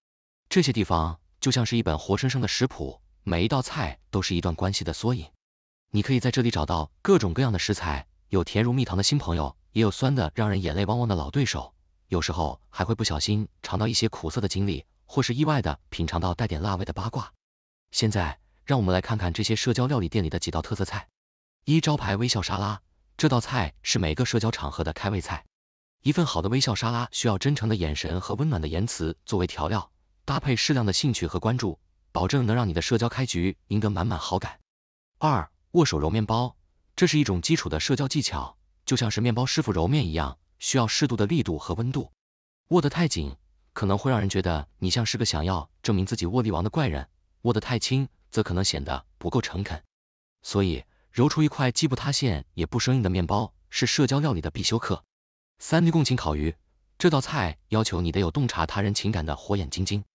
这些地方就像是一本活生生的食谱，每一道菜都是一段关系的缩影。你可以在这里找到各种各样的食材，有甜如蜜糖的新朋友，也有酸的让人眼泪汪汪的老对手。有时候还会不小心尝到一些苦涩的经历，或是意外的品尝到带点辣味的八卦。现在，让我们来看看这些社交料理店里的几道特色菜。一招牌微笑沙拉。这道菜是每个社交场合的开胃菜。一份好的微笑沙拉需要真诚的眼神和温暖的言辞作为调料，搭配适量的兴趣和关注，保证能让你的社交开局赢得满满好感。二、握手揉面包，这是一种基础的社交技巧，就像是面包师傅揉面一样，需要适度的力度和温度。握得太紧，可能会让人觉得你像是个想要证明自己握力王的怪人；握得太轻，则可能显得不够诚恳。所以，揉出一块既不塌陷也不生硬的面包，是社交料理的必修课。三鱼共情烤鱼，这道菜要求你得有洞察他人情感的火眼金睛。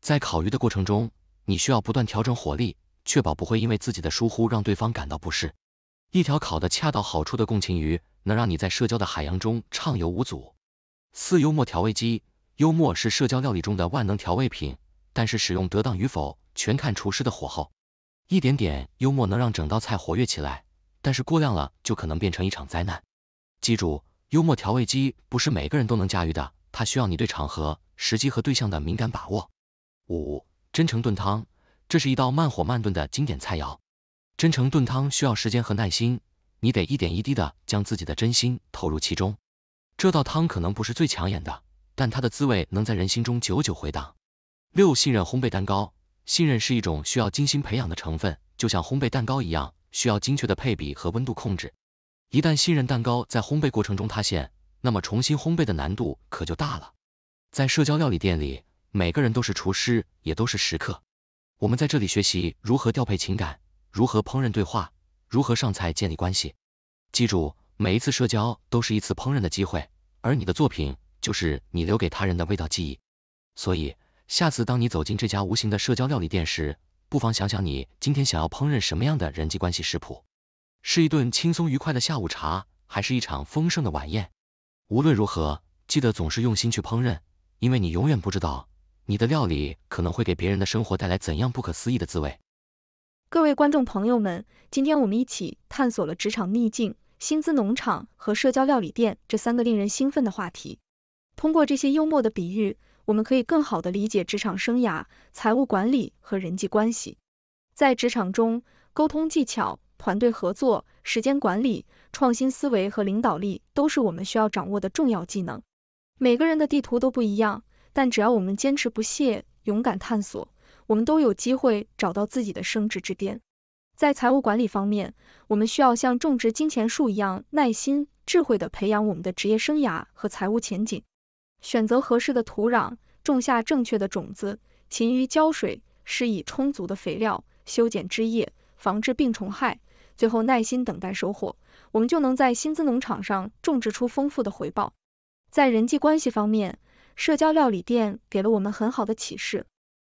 在烤鱼的过程中，你需要不断调整火力，确保不会因为自己的疏忽让对方感到不适。一条烤得恰到好处的共情鱼，能让你在社交的海洋中畅游无阻。四，幽默调味机，幽默是社交料理中的万能调味品，但是使用得当与否，全看厨师的火候。一点点幽默能让整道菜活跃起来，但是过量了就可能变成一场灾难。记住，幽默调味机不是每个人都能驾驭的，它需要你对场合、时机和对象的敏感把握。五、真诚炖汤，这是一道慢火慢炖的经典菜肴。真诚炖汤需要时间和耐心，你得一点一滴的将自己的真心投入其中。这道汤可能不是最抢眼的，但它的滋味能在人心中久久回荡。六、信任烘焙蛋糕。信任是一种需要精心培养的成分，就像烘焙蛋糕一样，需要精确的配比和温度控制。一旦信任蛋糕在烘焙过程中塌陷，那么重新烘焙的难度可就大了。在社交料理店里，每个人都是厨师，也都是食客。我们在这里学习如何调配情感，如何烹饪对话，如何上菜建立关系。记住，每一次社交都是一次烹饪的机会，而你的作品就是你留给他人的味道记忆。所以。下次当你走进这家无形的社交料理店时，不妨想想你今天想要烹饪什么样的人际关系食谱？是一顿轻松愉快的下午茶，还是一场丰盛的晚宴？无论如何，记得总是用心去烹饪，因为你永远不知道你的料理可能会给别人的生活带来怎样不可思议的滋味。各位观众朋友们，今天我们一起探索了职场秘境、薪资农场和社交料理店这三个令人兴奋的话题。通过这些幽默的比喻。我们可以更好地理解职场生涯、财务管理和人际关系。在职场中，沟通技巧、团队合作、时间管理、创新思维和领导力都是我们需要掌握的重要技能。每个人的地图都不一样，但只要我们坚持不懈、勇敢探索，我们都有机会找到自己的升职之巅。在财务管理方面，我们需要像种植金钱树一样耐心、智慧地培养我们的职业生涯和财务前景。选择合适的土壤，种下正确的种子，勤于浇水，施以充足的肥料，修剪枝叶，防治病虫害，最后耐心等待收获，我们就能在新资农场上种植出丰富的回报。在人际关系方面，社交料理店给了我们很好的启示：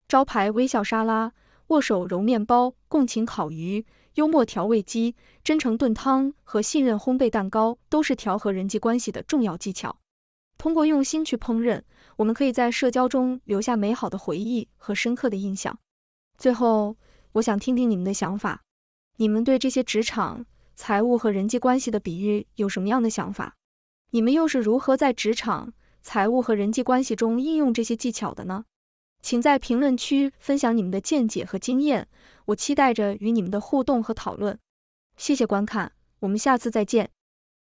招牌微笑沙拉、握手揉面包、共情烤鱼、幽默调味鸡、真诚炖汤和信任烘焙蛋糕，都是调和人际关系的重要技巧。通过用心去烹饪，我们可以在社交中留下美好的回忆和深刻的印象。最后，我想听听你们的想法，你们对这些职场、财务和人际关系的比喻有什么样的想法？你们又是如何在职场、财务和人际关系中应用这些技巧的呢？请在评论区分享你们的见解和经验，我期待着与你们的互动和讨论。谢谢观看，我们下次再见。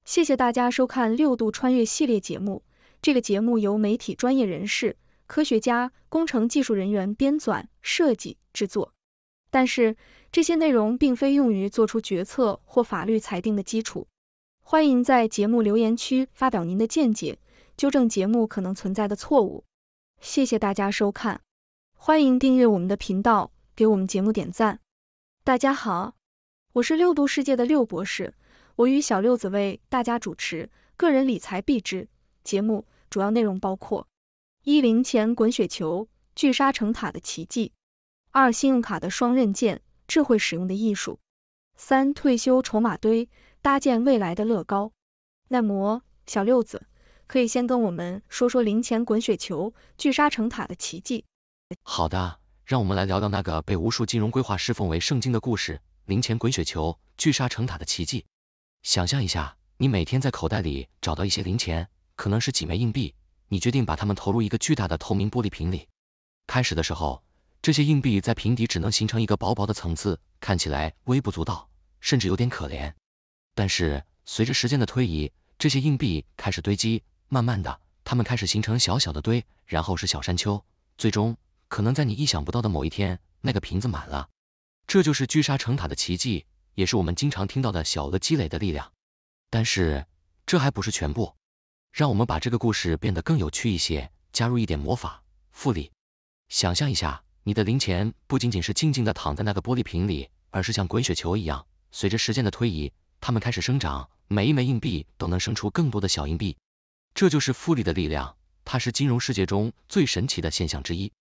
谢谢大家收看六度穿越系列节目。这个节目由媒体专业人士、科学家、工程技术人员编纂、设计、制作，但是这些内容并非用于做出决策或法律裁定的基础。欢迎在节目留言区发表您的见解，纠正节目可能存在的错误。谢谢大家收看，欢迎订阅我们的频道，给我们节目点赞。大家好，我是六度世界的六博士，我与小六子为大家主持《个人理财必知》。节目主要内容包括：一、零钱滚雪球，聚沙成塔的奇迹；二、信用卡的双刃剑，智慧使用的艺术；三、退休筹码堆，搭建未来的乐高。耐磨小六子，可以先跟我们说说零钱滚雪球，聚沙成塔的奇迹。好的，让我们来聊聊那个被无数金融规划师奉为圣经的故事——零钱滚雪球，聚沙成塔的奇迹。想象一下，你每天在口袋里找到一些零钱。可能是几枚硬币，你决定把它们投入一个巨大的透明玻璃瓶里。开始的时候，这些硬币在瓶底只能形成一个薄薄的层次，看起来微不足道，甚至有点可怜。但是随着时间的推移，这些硬币开始堆积，慢慢的，它们开始形成小小的堆，然后是小山丘，最终可能在你意想不到的某一天，那个瓶子满了。这就是聚沙成塔的奇迹，也是我们经常听到的小额积累的力量。但是这还不是全部。让我们把这个故事变得更有趣一些，加入一点魔法、复利。想象一下，你的零钱不仅仅是静静地躺在那个玻璃瓶里，而是像滚雪球一样，随着时间的推移，它们开始生长，每一枚硬币都能生出更多的小硬币。这就是复利的力量，它是金融世界中最神奇的现象之一。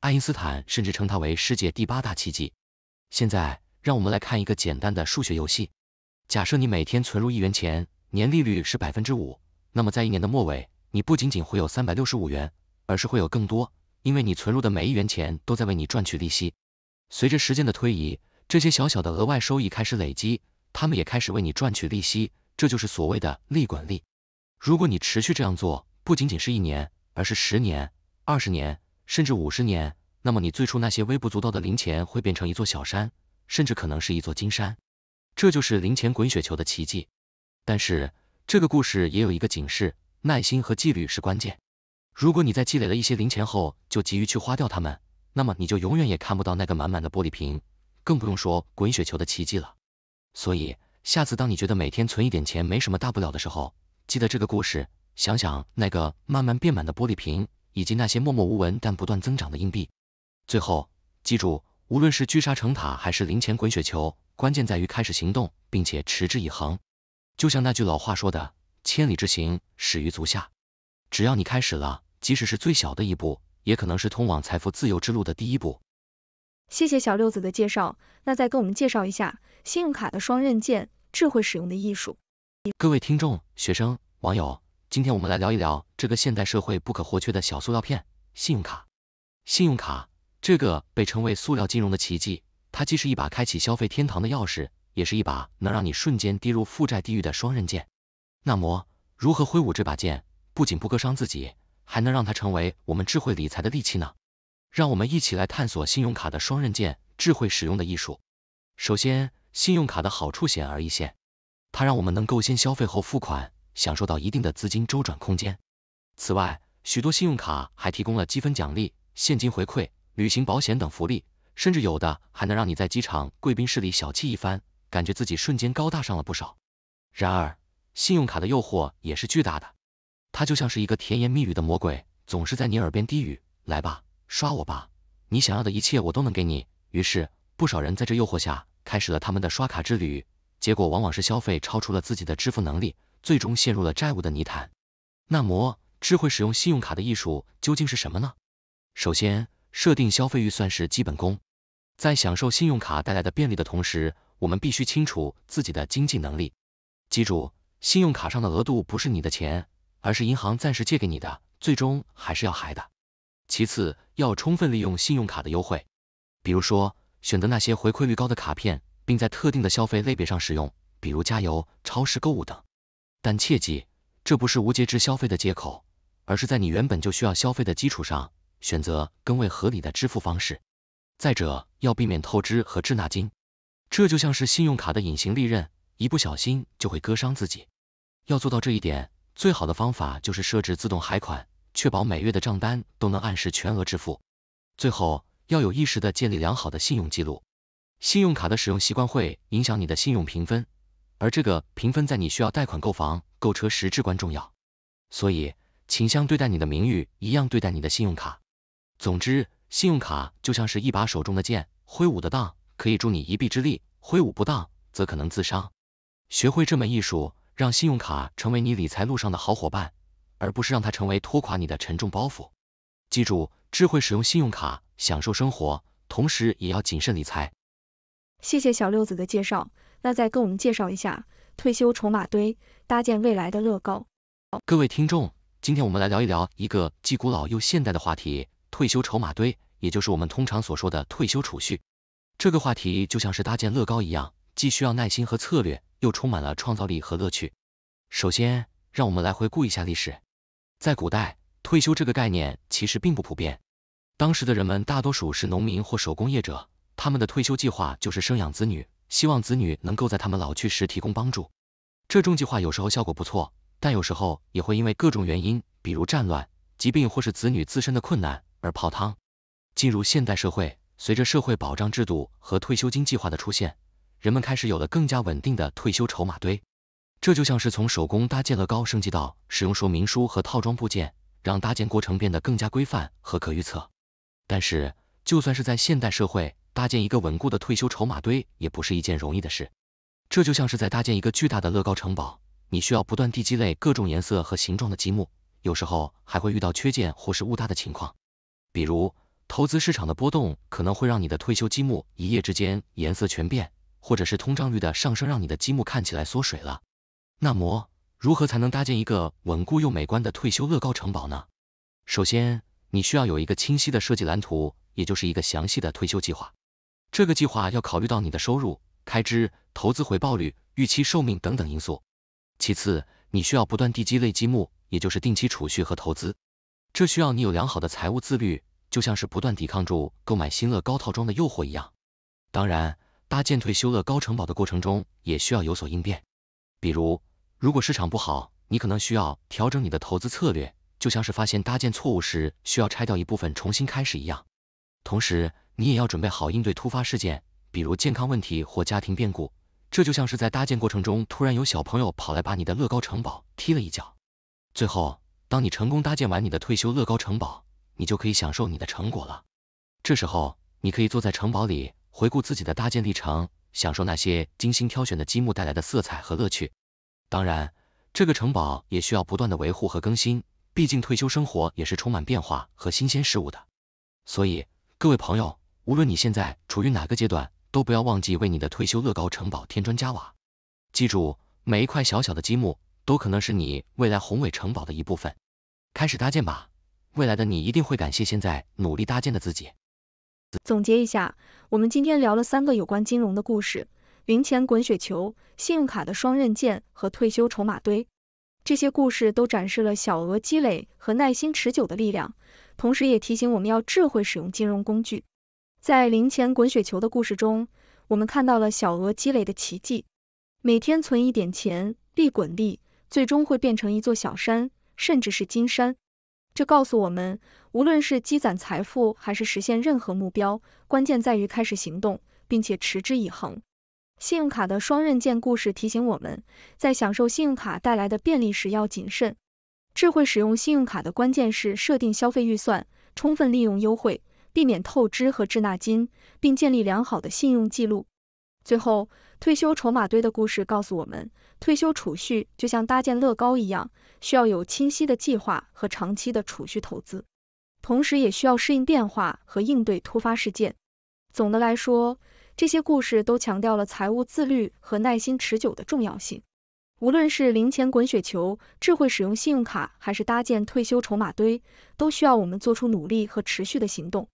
爱因斯坦甚至称它为世界第八大奇迹。现在，让我们来看一个简单的数学游戏。假设你每天存入一元钱，年利率是百分之五。那么在一年的末尾，你不仅仅会有三百六十五元，而是会有更多，因为你存入的每一元钱都在为你赚取利息。随着时间的推移，这些小小的额外收益开始累积，他们也开始为你赚取利息，这就是所谓的利滚利。如果你持续这样做，不仅仅是一年，而是十年、二十年，甚至五十年，那么你最初那些微不足道的零钱会变成一座小山，甚至可能是一座金山。这就是零钱滚雪球的奇迹。但是。这个故事也有一个警示：耐心和纪律是关键。如果你在积累了一些零钱后就急于去花掉它们，那么你就永远也看不到那个满满的玻璃瓶，更不用说滚雪球的奇迹了。所以，下次当你觉得每天存一点钱没什么大不了的时候，记得这个故事，想想那个慢慢变满的玻璃瓶，以及那些默默无闻但不断增长的硬币。最后，记住，无论是聚沙成塔还是零钱滚雪球，关键在于开始行动，并且持之以恒。就像那句老话说的，千里之行，始于足下。只要你开始了，即使是最小的一步，也可能是通往财富自由之路的第一步。谢谢小六子的介绍，那再跟我们介绍一下信用卡的双刃剑，智慧使用的艺术。各位听众、学生、网友，今天我们来聊一聊这个现代社会不可或缺的小塑料片——信用卡。信用卡这个被称为塑料金融的奇迹，它既是一把开启消费天堂的钥匙。也是一把能让你瞬间跌入负债地狱的双刃剑。那么，如何挥舞这把剑，不仅不割伤自己，还能让它成为我们智慧理财的利器呢？让我们一起来探索信用卡的双刃剑智慧使用的艺术。首先，信用卡的好处显而易见，它让我们能够先消费后付款，享受到一定的资金周转空间。此外，许多信用卡还提供了积分奖励、现金回馈、旅行保险等福利，甚至有的还能让你在机场贵宾室里小憩一番。感觉自己瞬间高大上了不少。然而，信用卡的诱惑也是巨大的，它就像是一个甜言蜜语的魔鬼，总是在你耳边低语：“来吧，刷我吧，你想要的一切我都能给你。”于是，不少人在这诱惑下开始了他们的刷卡之旅。结果往往是消费超出了自己的支付能力，最终陷入了债务的泥潭。那么，智慧使用信用卡的艺术究竟是什么呢？首先，设定消费预算是基本功。在享受信用卡带来的便利的同时，我们必须清楚自己的经济能力。记住，信用卡上的额度不是你的钱，而是银行暂时借给你的，最终还是要还的。其次，要充分利用信用卡的优惠，比如说选择那些回馈率高的卡片，并在特定的消费类别上使用，比如加油、超市购物等。但切记，这不是无节制消费的借口，而是在你原本就需要消费的基础上，选择更为合理的支付方式。再者，要避免透支和滞纳金。这就像是信用卡的隐形利刃，一不小心就会割伤自己。要做到这一点，最好的方法就是设置自动还款，确保每月的账单都能按时全额支付。最后，要有意识的建立良好的信用记录。信用卡的使用习惯会影响你的信用评分，而这个评分在你需要贷款、购房、购车时至关重要。所以，请像对待你的名誉一样对待你的信用卡。总之，信用卡就像是一把手中的剑，挥舞的当。可以助你一臂之力，挥舞不当则可能自伤。学会这门艺术，让信用卡成为你理财路上的好伙伴，而不是让它成为拖垮你的沉重包袱。记住，智慧使用信用卡，享受生活，同时也要谨慎理财。谢谢小六子的介绍，那再跟我们介绍一下退休筹码堆，搭建未来的乐高。各位听众，今天我们来聊一聊一个既古老又现代的话题——退休筹码堆，也就是我们通常所说的退休储蓄。这个话题就像是搭建乐高一样，既需要耐心和策略，又充满了创造力和乐趣。首先，让我们来回顾一下历史。在古代，退休这个概念其实并不普遍，当时的人们大多数是农民或手工业者，他们的退休计划就是生养子女，希望子女能够在他们老去时提供帮助。这种计划有时候效果不错，但有时候也会因为各种原因，比如战乱、疾病或是子女自身的困难而泡汤。进入现代社会。随着社会保障制度和退休金计划的出现，人们开始有了更加稳定的退休筹码堆。这就像是从手工搭建乐高升级到使用说明书和套装部件，让搭建过程变得更加规范和可预测。但是，就算是在现代社会，搭建一个稳固的退休筹码堆也不是一件容易的事。这就像是在搭建一个巨大的乐高城堡，你需要不断地积累各种颜色和形状的积木，有时候还会遇到缺件或是误搭的情况，比如。投资市场的波动可能会让你的退休积木一夜之间颜色全变，或者是通胀率的上升让你的积木看起来缩水了。那么，如何才能搭建一个稳固又美观的退休乐高城堡呢？首先，你需要有一个清晰的设计蓝图，也就是一个详细的退休计划。这个计划要考虑到你的收入、开支、投资回报率、预期寿命等等因素。其次，你需要不断地积累积木，也就是定期储蓄和投资。这需要你有良好的财务自律。就像是不断抵抗住购买新乐高套装的诱惑一样。当然，搭建退休乐高城堡的过程中也需要有所应变，比如如果市场不好，你可能需要调整你的投资策略，就像是发现搭建错误时需要拆掉一部分重新开始一样。同时，你也要准备好应对突发事件，比如健康问题或家庭变故，这就像是在搭建过程中突然有小朋友跑来把你的乐高城堡踢了一脚。最后，当你成功搭建完你的退休乐高城堡。你就可以享受你的成果了。这时候，你可以坐在城堡里回顾自己的搭建历程，享受那些精心挑选的积木带来的色彩和乐趣。当然，这个城堡也需要不断的维护和更新，毕竟退休生活也是充满变化和新鲜事物的。所以，各位朋友，无论你现在处于哪个阶段，都不要忘记为你的退休乐高城堡添砖加瓦。记住，每一块小小的积木都可能是你未来宏伟城堡的一部分。开始搭建吧！未来的你一定会感谢现在努力搭建的自己。总结一下，我们今天聊了三个有关金融的故事：零钱滚雪球、信用卡的双刃剑和退休筹码堆。这些故事都展示了小额积累和耐心持久的力量，同时也提醒我们要智慧使用金融工具。在零钱滚雪球的故事中，我们看到了小额积累的奇迹，每天存一点钱，利滚利，最终会变成一座小山，甚至是金山。这告诉我们，无论是积攒财富还是实现任何目标，关键在于开始行动，并且持之以恒。信用卡的双刃剑故事提醒我们在享受信用卡带来的便利时要谨慎。智慧使用信用卡的关键是设定消费预算，充分利用优惠，避免透支和滞纳金，并建立良好的信用记录。最后。退休筹码堆的故事告诉我们，退休储蓄就像搭建乐高一样，需要有清晰的计划和长期的储蓄投资，同时也需要适应变化和应对突发事件。总的来说，这些故事都强调了财务自律和耐心持久的重要性。无论是零钱滚雪球、智慧使用信用卡，还是搭建退休筹码堆，都需要我们做出努力和持续的行动。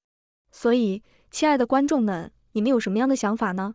所以，亲爱的观众们，你们有什么样的想法呢？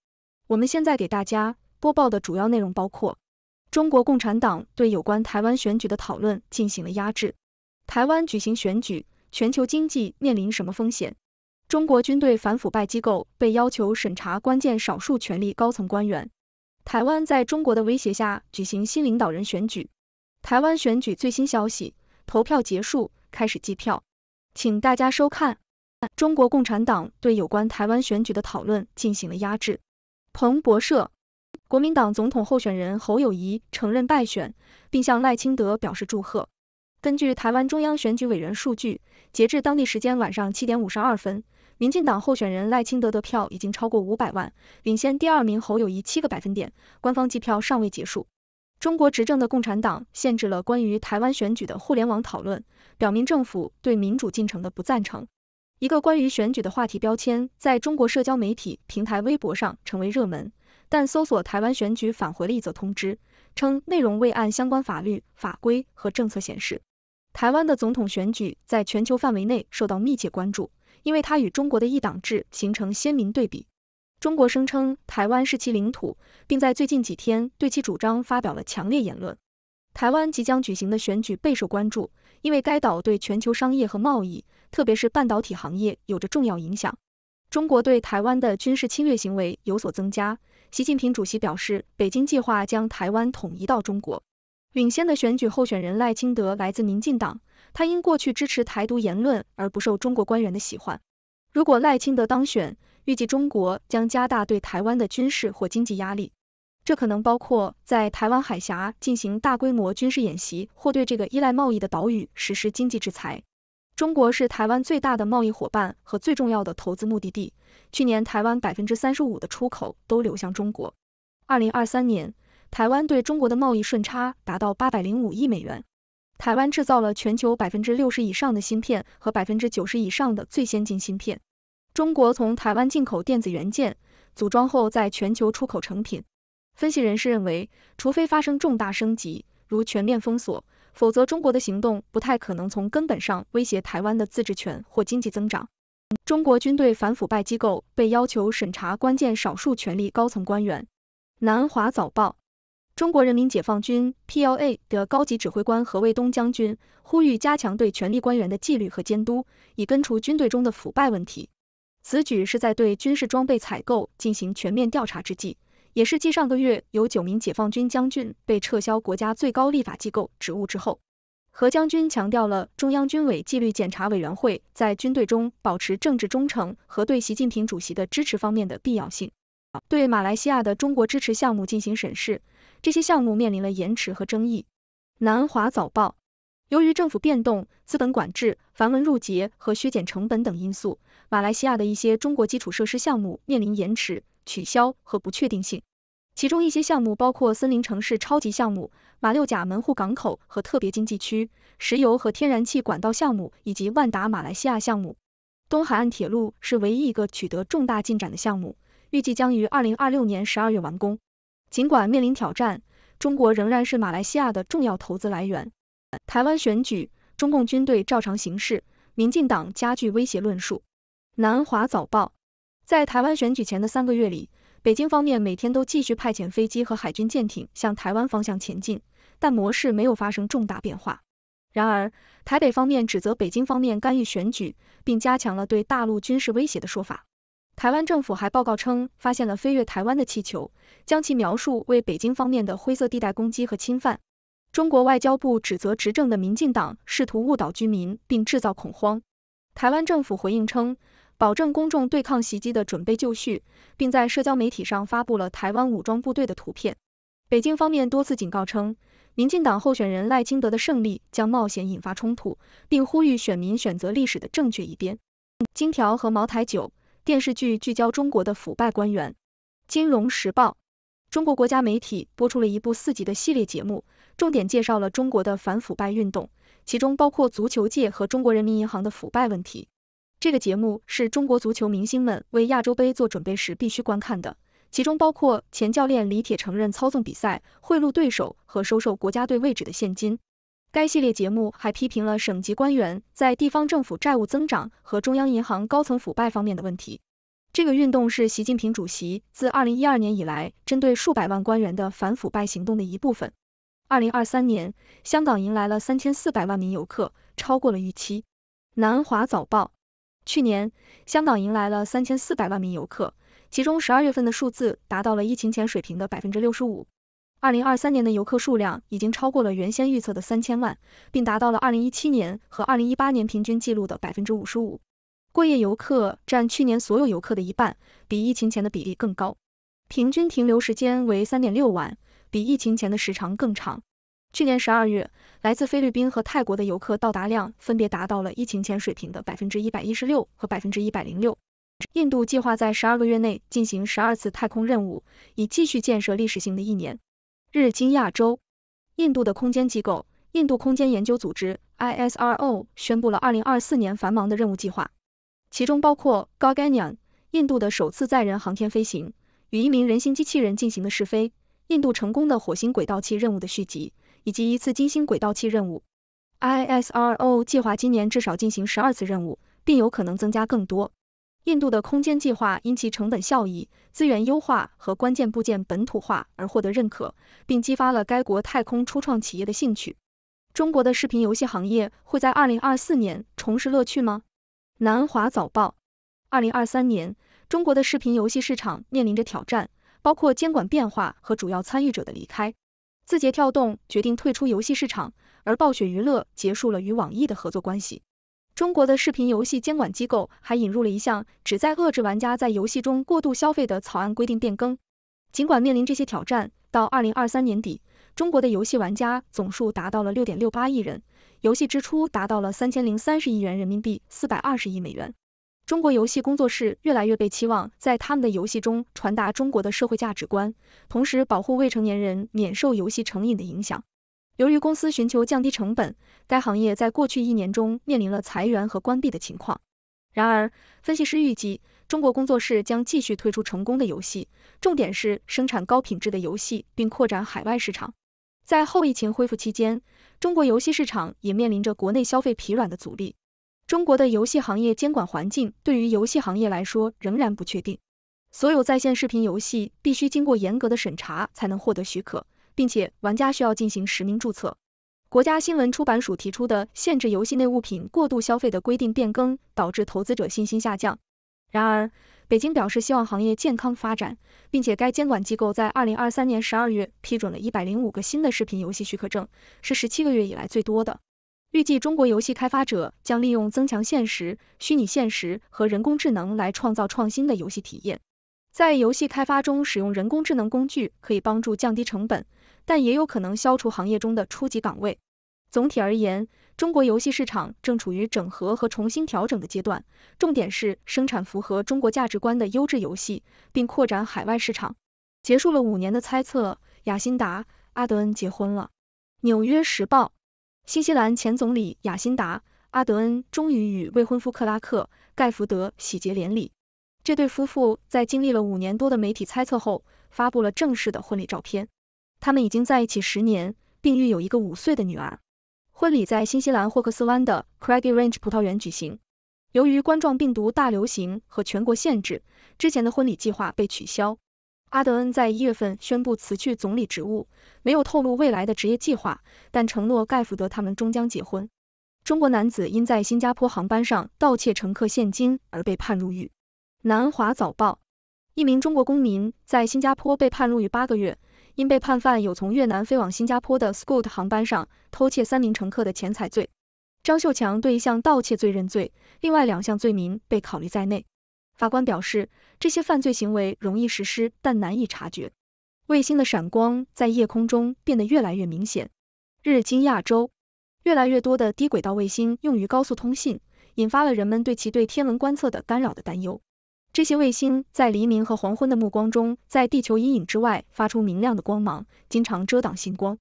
我们现在给大家播报的主要内容包括：中国共产党对有关台湾选举的讨论进行了压制；台湾举行选举，全球经济面临什么风险？中国军队反腐败机构被要求审查关键少数权力高层官员；台湾在中国的威胁下举行新领导人选举。台湾选举最新消息：投票结束，开始计票。请大家收看。中国共产党对有关台湾选举的讨论进行了压制。彭博社，国民党总统候选人侯友谊承认败选，并向赖清德表示祝贺。根据台湾中央选举委员数据，截至当地时间晚上七点五十二分，民进党候选人赖清德的票已经超过五百万，领先第二名侯友谊七个百分点。官方计票尚未结束。中国执政的共产党限制了关于台湾选举的互联网讨论，表明政府对民主进程的不赞成。一个关于选举的话题标签在中国社交媒体平台微博上成为热门，但搜索台湾选举返回了一则通知，称内容未按相关法律法规和政策显示。台湾的总统选举在全球范围内受到密切关注，因为它与中国的一党制形成鲜明对比。中国声称台湾是其领土，并在最近几天对其主张发表了强烈言论。台湾即将举行的选举备受关注。因为该岛对全球商业和贸易，特别是半导体行业有着重要影响。中国对台湾的军事侵略行为有所增加。习近平主席表示，北京计划将台湾统一到中国。领先的选举候选人赖清德来自民进党，他因过去支持台独言论而不受中国官员的喜欢。如果赖清德当选，预计中国将加大对台湾的军事或经济压力。这可能包括在台湾海峡进行大规模军事演习，或对这个依赖贸易的岛屿实施经济制裁。中国是台湾最大的贸易伙伴和最重要的投资目的地。去年，台湾百分之三十五的出口都流向中国。二零二三年，台湾对中国的贸易顺差达到八百零五亿美元。台湾制造了全球百分之六十以上的芯片和百分之九十以上的最先进芯片。中国从台湾进口电子元件，组装后在全球出口成品。分析人士认为，除非发生重大升级，如全面封锁，否则中国的行动不太可能从根本上威胁台湾的自治权或经济增长。中国军队反腐败机构被要求审查关键少数权力高层官员。南华早报：中国人民解放军 （PLA） 的高级指挥官何卫东将军呼吁加强对权力官员的纪律和监督，以根除军队中的腐败问题。此举是在对军事装备采购进行全面调查之际。也是继上个月有九名解放军将军被撤销国家最高立法机构职务之后，何将军强调了中央军委纪律检查委员会在军队中保持政治忠诚和对习近平主席的支持方面的必要性。对马来西亚的中国支持项目进行审视，这些项目面临了延迟和争议。南华早报，由于政府变动、资本管制、繁文缛节和削减成本等因素，马来西亚的一些中国基础设施项目面临延迟。取消和不确定性，其中一些项目包括森林城市超级项目、马六甲门户港口和特别经济区、石油和天然气管道项目以及万达马来西亚项目。东海岸铁路是唯一一个取得重大进展的项目，预计将于二零二六年十二月完工。尽管面临挑战，中国仍然是马来西亚的重要投资来源。台湾选举，中共军队照常行事，民进党加剧威胁论述。南华早报。在台湾选举前的三个月里，北京方面每天都继续派遣飞机和海军舰艇向台湾方向前进，但模式没有发生重大变化。然而，台北方面指责北京方面干预选举，并加强了对大陆军事威胁的说法。台湾政府还报告称发现了飞越台湾的气球，将其描述为北京方面的灰色地带攻击和侵犯。中国外交部指责执政的民进党试图误导居民并制造恐慌。台湾政府回应称。保证公众对抗袭击的准备就绪，并在社交媒体上发布了台湾武装部队的图片。北京方面多次警告称，民进党候选人赖清德的胜利将冒险引发冲突，并呼吁选民选择历史的正确一边。金条和茅台酒。电视剧聚焦中国的腐败官员。金融时报，中国国家媒体播出了一部四集的系列节目，重点介绍了中国的反腐败运动，其中包括足球界和中国人民银行的腐败问题。这个节目是中国足球明星们为亚洲杯做准备时必须观看的，其中包括前教练李铁承认操纵比赛、贿赂对手和收受国家队位置的现金。该系列节目还批评了省级官员在地方政府债务增长和中央银行高层腐败方面的问题。这个运动是习近平主席自二零一二年以来针对数百万官员的反腐败行动的一部分。二零二三年，香港迎来了三千四百万名游客，超过了预期。南华早报。去年，香港迎来了三千四百万名游客，其中十二月份的数字达到了疫情前水平的百分之六十五。二零二三年的游客数量已经超过了原先预测的三千万，并达到了二零一七年和二零一八年平均记录的百分之五十五。过夜游客占去年所有游客的一半，比疫情前的比例更高。平均停留时间为三点六晚，比疫情前的时长更长。去年十二月，来自菲律宾和泰国的游客到达量分别达到了疫情前水平的百分之一百一十六和百分之一百零六。印度计划在十二个月内进行十二次太空任务，以继续建设历史性的一年。日经亚洲，印度的空间机构印度空间研究组织 ISRO 宣布了二零二四年繁忙的任务计划，其中包括 Gaganyaan，印度的首次载人航天飞行与一名人形机器人进行的试飞，印度成功的火星轨道器任务的续集。以及一次金星轨道器任务，ISRO 计划今年至少进行十二次任务，并有可能增加更多。印度的空间计划因其成本效益、资源优化和关键部件本土化而获得认可，并激发了该国太空初创企业的兴趣。中国的视频游戏行业会在二零二四年重拾乐趣吗？南华早报，二零二三年中国的视频游戏市场面临着挑战，包括监管变化和主要参与者的离开。字节跳动决定退出游戏市场，而暴雪娱乐结束了与网易的合作关系。中国的视频游戏监管机构还引入了一项旨在遏制玩家在游戏中过度消费的草案规定变更。尽管面临这些挑战，到二零二三年底，中国的游戏玩家总数达到了六点六八亿人，游戏支出达到了三千零三十亿元人民币，四百二十亿美元。中国游戏工作室越来越被期望在他们的游戏中传达中国的社会价值观，同时保护未成年人免受游戏成瘾的影响。由于公司寻求降低成本，该行业在过去一年中面临了裁员和关闭的情况。然而，分析师预计中国工作室将继续推出成功的游戏，重点是生产高品质的游戏并扩展海外市场。在后疫情恢复期间，中国游戏市场也面临着国内消费疲软的阻力。中国的游戏行业监管环境对于游戏行业来说仍然不确定。所有在线视频游戏必须经过严格的审查才能获得许可，并且玩家需要进行实名注册。国家新闻出版署提出的限制游戏内物品过度消费的规定变更，导致投资者信心下降。然而，北京表示希望行业健康发展，并且该监管机构在二零二三年十二月批准了一百零五个新的视频游戏许可证，是十七个月以来最多的。预计中国游戏开发者将利用增强现实、虚拟现实和人工智能来创造创新的游戏体验。在游戏开发中使用人工智能工具可以帮助降低成本，但也有可能消除行业中的初级岗位。总体而言，中国游戏市场正处于整合和重新调整的阶段，重点是生产符合中国价值观的优质游戏，并扩展海外市场。结束了五年的猜测，雅辛达·阿德恩结婚了。《纽约时报》新西兰前总理雅辛达·阿德恩终于与未婚夫克拉克·盖福德喜结连理。这对夫妇在经历了五年多的媒体猜测后，发布了正式的婚礼照片。他们已经在一起十年，并育有一个五岁的女儿。婚礼在新西兰霍克斯湾的 Craigie Range 葡萄园举行。由于冠状病毒大流行和全国限制，之前的婚礼计划被取消。阿德恩在一月份宣布辞去总理职务，没有透露未来的职业计划，但承诺盖福德他们终将结婚。中国男子因在新加坡航班上盗窃乘客现金而被判入狱。南华早报：一名中国公民在新加坡被判入狱八个月，因被判犯有从越南飞往新加坡的 Scout 航班上偷窃三名乘客的钱财罪。张秀强对一项盗窃罪认罪，另外两项罪名被考虑在内。法官表示，这些犯罪行为容易实施，但难以察觉。卫星的闪光在夜空中变得越来越明显。日经亚洲，越来越多的低轨道卫星用于高速通信，引发了人们对其对天文观测的干扰的担忧。这些卫星在黎明和黄昏的目光中，在地球阴影之外发出明亮的光芒，经常遮挡星光。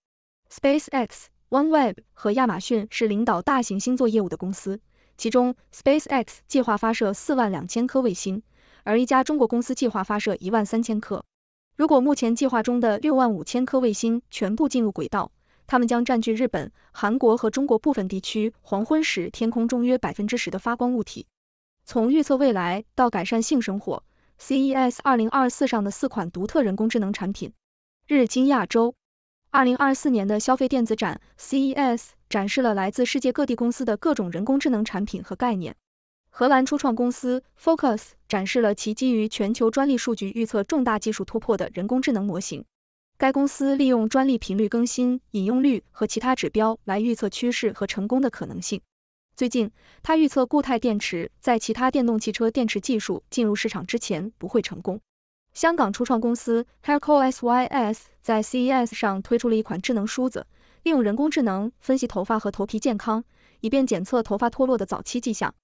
SpaceX、OneWeb 和亚马逊是领导大型星座业务的公司。其中，SpaceX 计划发射四万两千颗卫星，而一家中国公司计划发射一万三千颗。如果目前计划中的六万五千颗卫星全部进入轨道，它们将占据日本、韩国和中国部分地区黄昏时天空中约百分之十的发光物体。从预测未来到改善性生活，CES 二零二四上的四款独特人工智能产品。日经亚洲，二零二四年的消费电子展 CES。展示了来自世界各地公司的各种人工智能产品和概念。荷兰初创公司 Focus 展示了其基于全球专利数据预测重大技术突破的人工智能模型。该公司利用专利频率更新、引用率和其他指标来预测趋势和成功的可能性。最近，他预测固态电池在其他电动汽车电池技术进入市场之前不会成功。香港初创公司 h e i r c o Sys 在 CES 上推出了一款智能梳子。利用人工智能分析头发和头皮健康，以便检测头发脱落的早期迹象。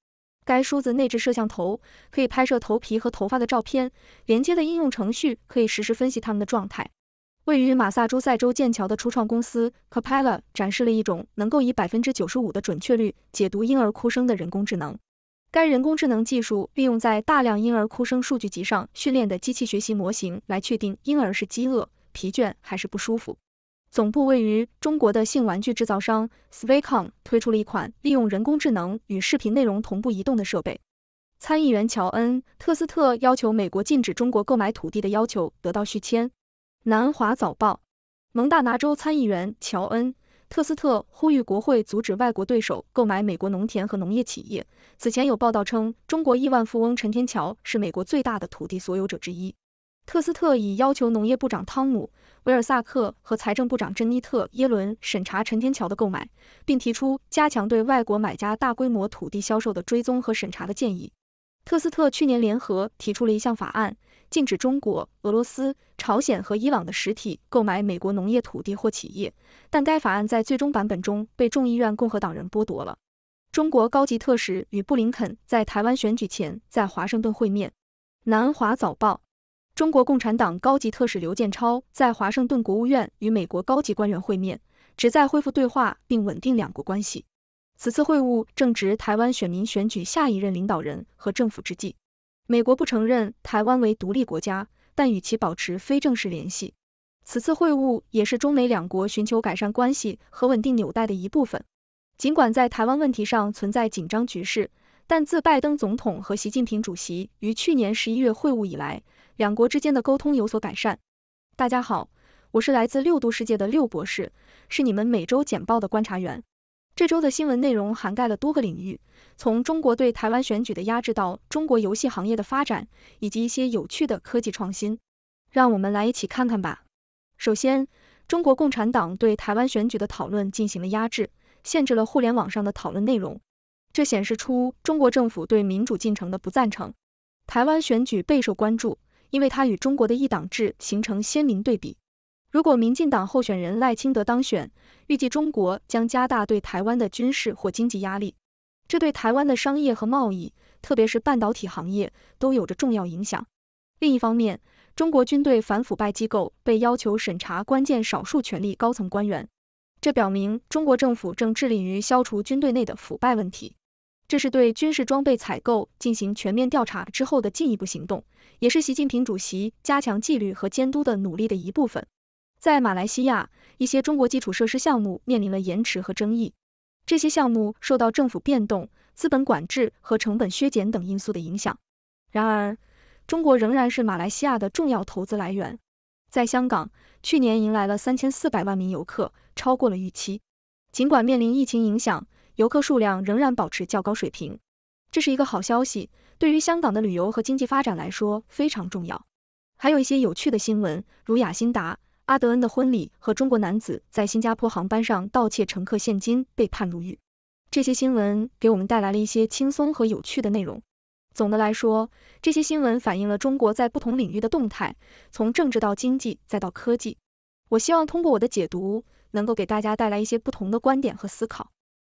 该梳子内置摄像头可以拍摄头皮和头发的照片，连接的应用程序可以实时分析它们的状态。位于马萨诸塞州剑桥的初创公司 Kapella 展示了一种能够以百分之九十五的准确率解读婴儿哭声的人工智能。该人工智能技术利用在大量婴儿哭声数据集上训练的机器学习模型来确定婴儿是饥饿、疲倦还是不舒服。总部位于中国的性玩具制造商 s v a c o n 推出了一款利用人工智能与视频内容同步移动的设备。参议员乔恩·特斯特要求美国禁止中国购买土地的要求得到续签。南华早报，蒙大拿州参议员乔恩·特斯特呼吁国会阻止外国对手购买美国农田和农业企业。此前有报道称，中国亿万富翁陈天桥是美国最大的土地所有者之一。特斯特已要求农业部长汤姆·威尔萨克和财政部长珍妮特·耶伦审查陈天桥的购买，并提出加强对外国买家大规模土地销售的追踪和审查的建议。特斯特去年联合提出了一项法案，禁止中国、俄罗斯、朝鲜和伊朗的实体购买美国农业土地或企业，但该法案在最终版本中被众议院共和党人剥夺了。中国高级特使与布林肯在台湾选举前在华盛顿会面。南华早报。中国共产党高级特使刘建超在华盛顿国务院与美国高级官员会面，旨在恢复对话并稳定两国关系。此次会晤正值台湾选民选举下一任领导人和政府之际。美国不承认台湾为独立国家，但与其保持非正式联系。此次会晤也是中美两国寻求改善关系和稳定纽带的一部分。尽管在台湾问题上存在紧张局势，但自拜登总统和习近平主席于去年十一月会晤以来。两国之间的沟通有所改善。大家好，我是来自六度世界的六博士，是你们每周简报的观察员。这周的新闻内容涵盖了多个领域，从中国对台湾选举的压制到中国游戏行业的发展，以及一些有趣的科技创新。让我们来一起看看吧。首先，中国共产党对台湾选举的讨论进行了压制，限制了互联网上的讨论内容，这显示出中国政府对民主进程的不赞成。台湾选举备受关注。因为它与中国的一党制形成鲜明对比。如果民进党候选人赖清德当选，预计中国将加大对台湾的军事或经济压力，这对台湾的商业和贸易，特别是半导体行业，都有着重要影响。另一方面，中国军队反腐败机构被要求审查关键少数权力高层官员，这表明中国政府正致力于消除军队内的腐败问题。这是对军事装备采购进行全面调查之后的进一步行动，也是习近平主席加强纪律和监督的努力的一部分。在马来西亚，一些中国基础设施项目面临了延迟和争议，这些项目受到政府变动、资本管制和成本削减等因素的影响。然而，中国仍然是马来西亚的重要投资来源。在香港，去年迎来了三千四百万名游客，超过了预期，尽管面临疫情影响。游客数量仍然保持较高水平，这是一个好消息，对于香港的旅游和经济发展来说非常重要。还有一些有趣的新闻，如雅辛达阿德恩的婚礼和中国男子在新加坡航班上盗窃乘客现金被判入狱。这些新闻给我们带来了一些轻松和有趣的内容。总的来说，这些新闻反映了中国在不同领域的动态，从政治到经济再到科技。我希望通过我的解读，能够给大家带来一些不同的观点和思考。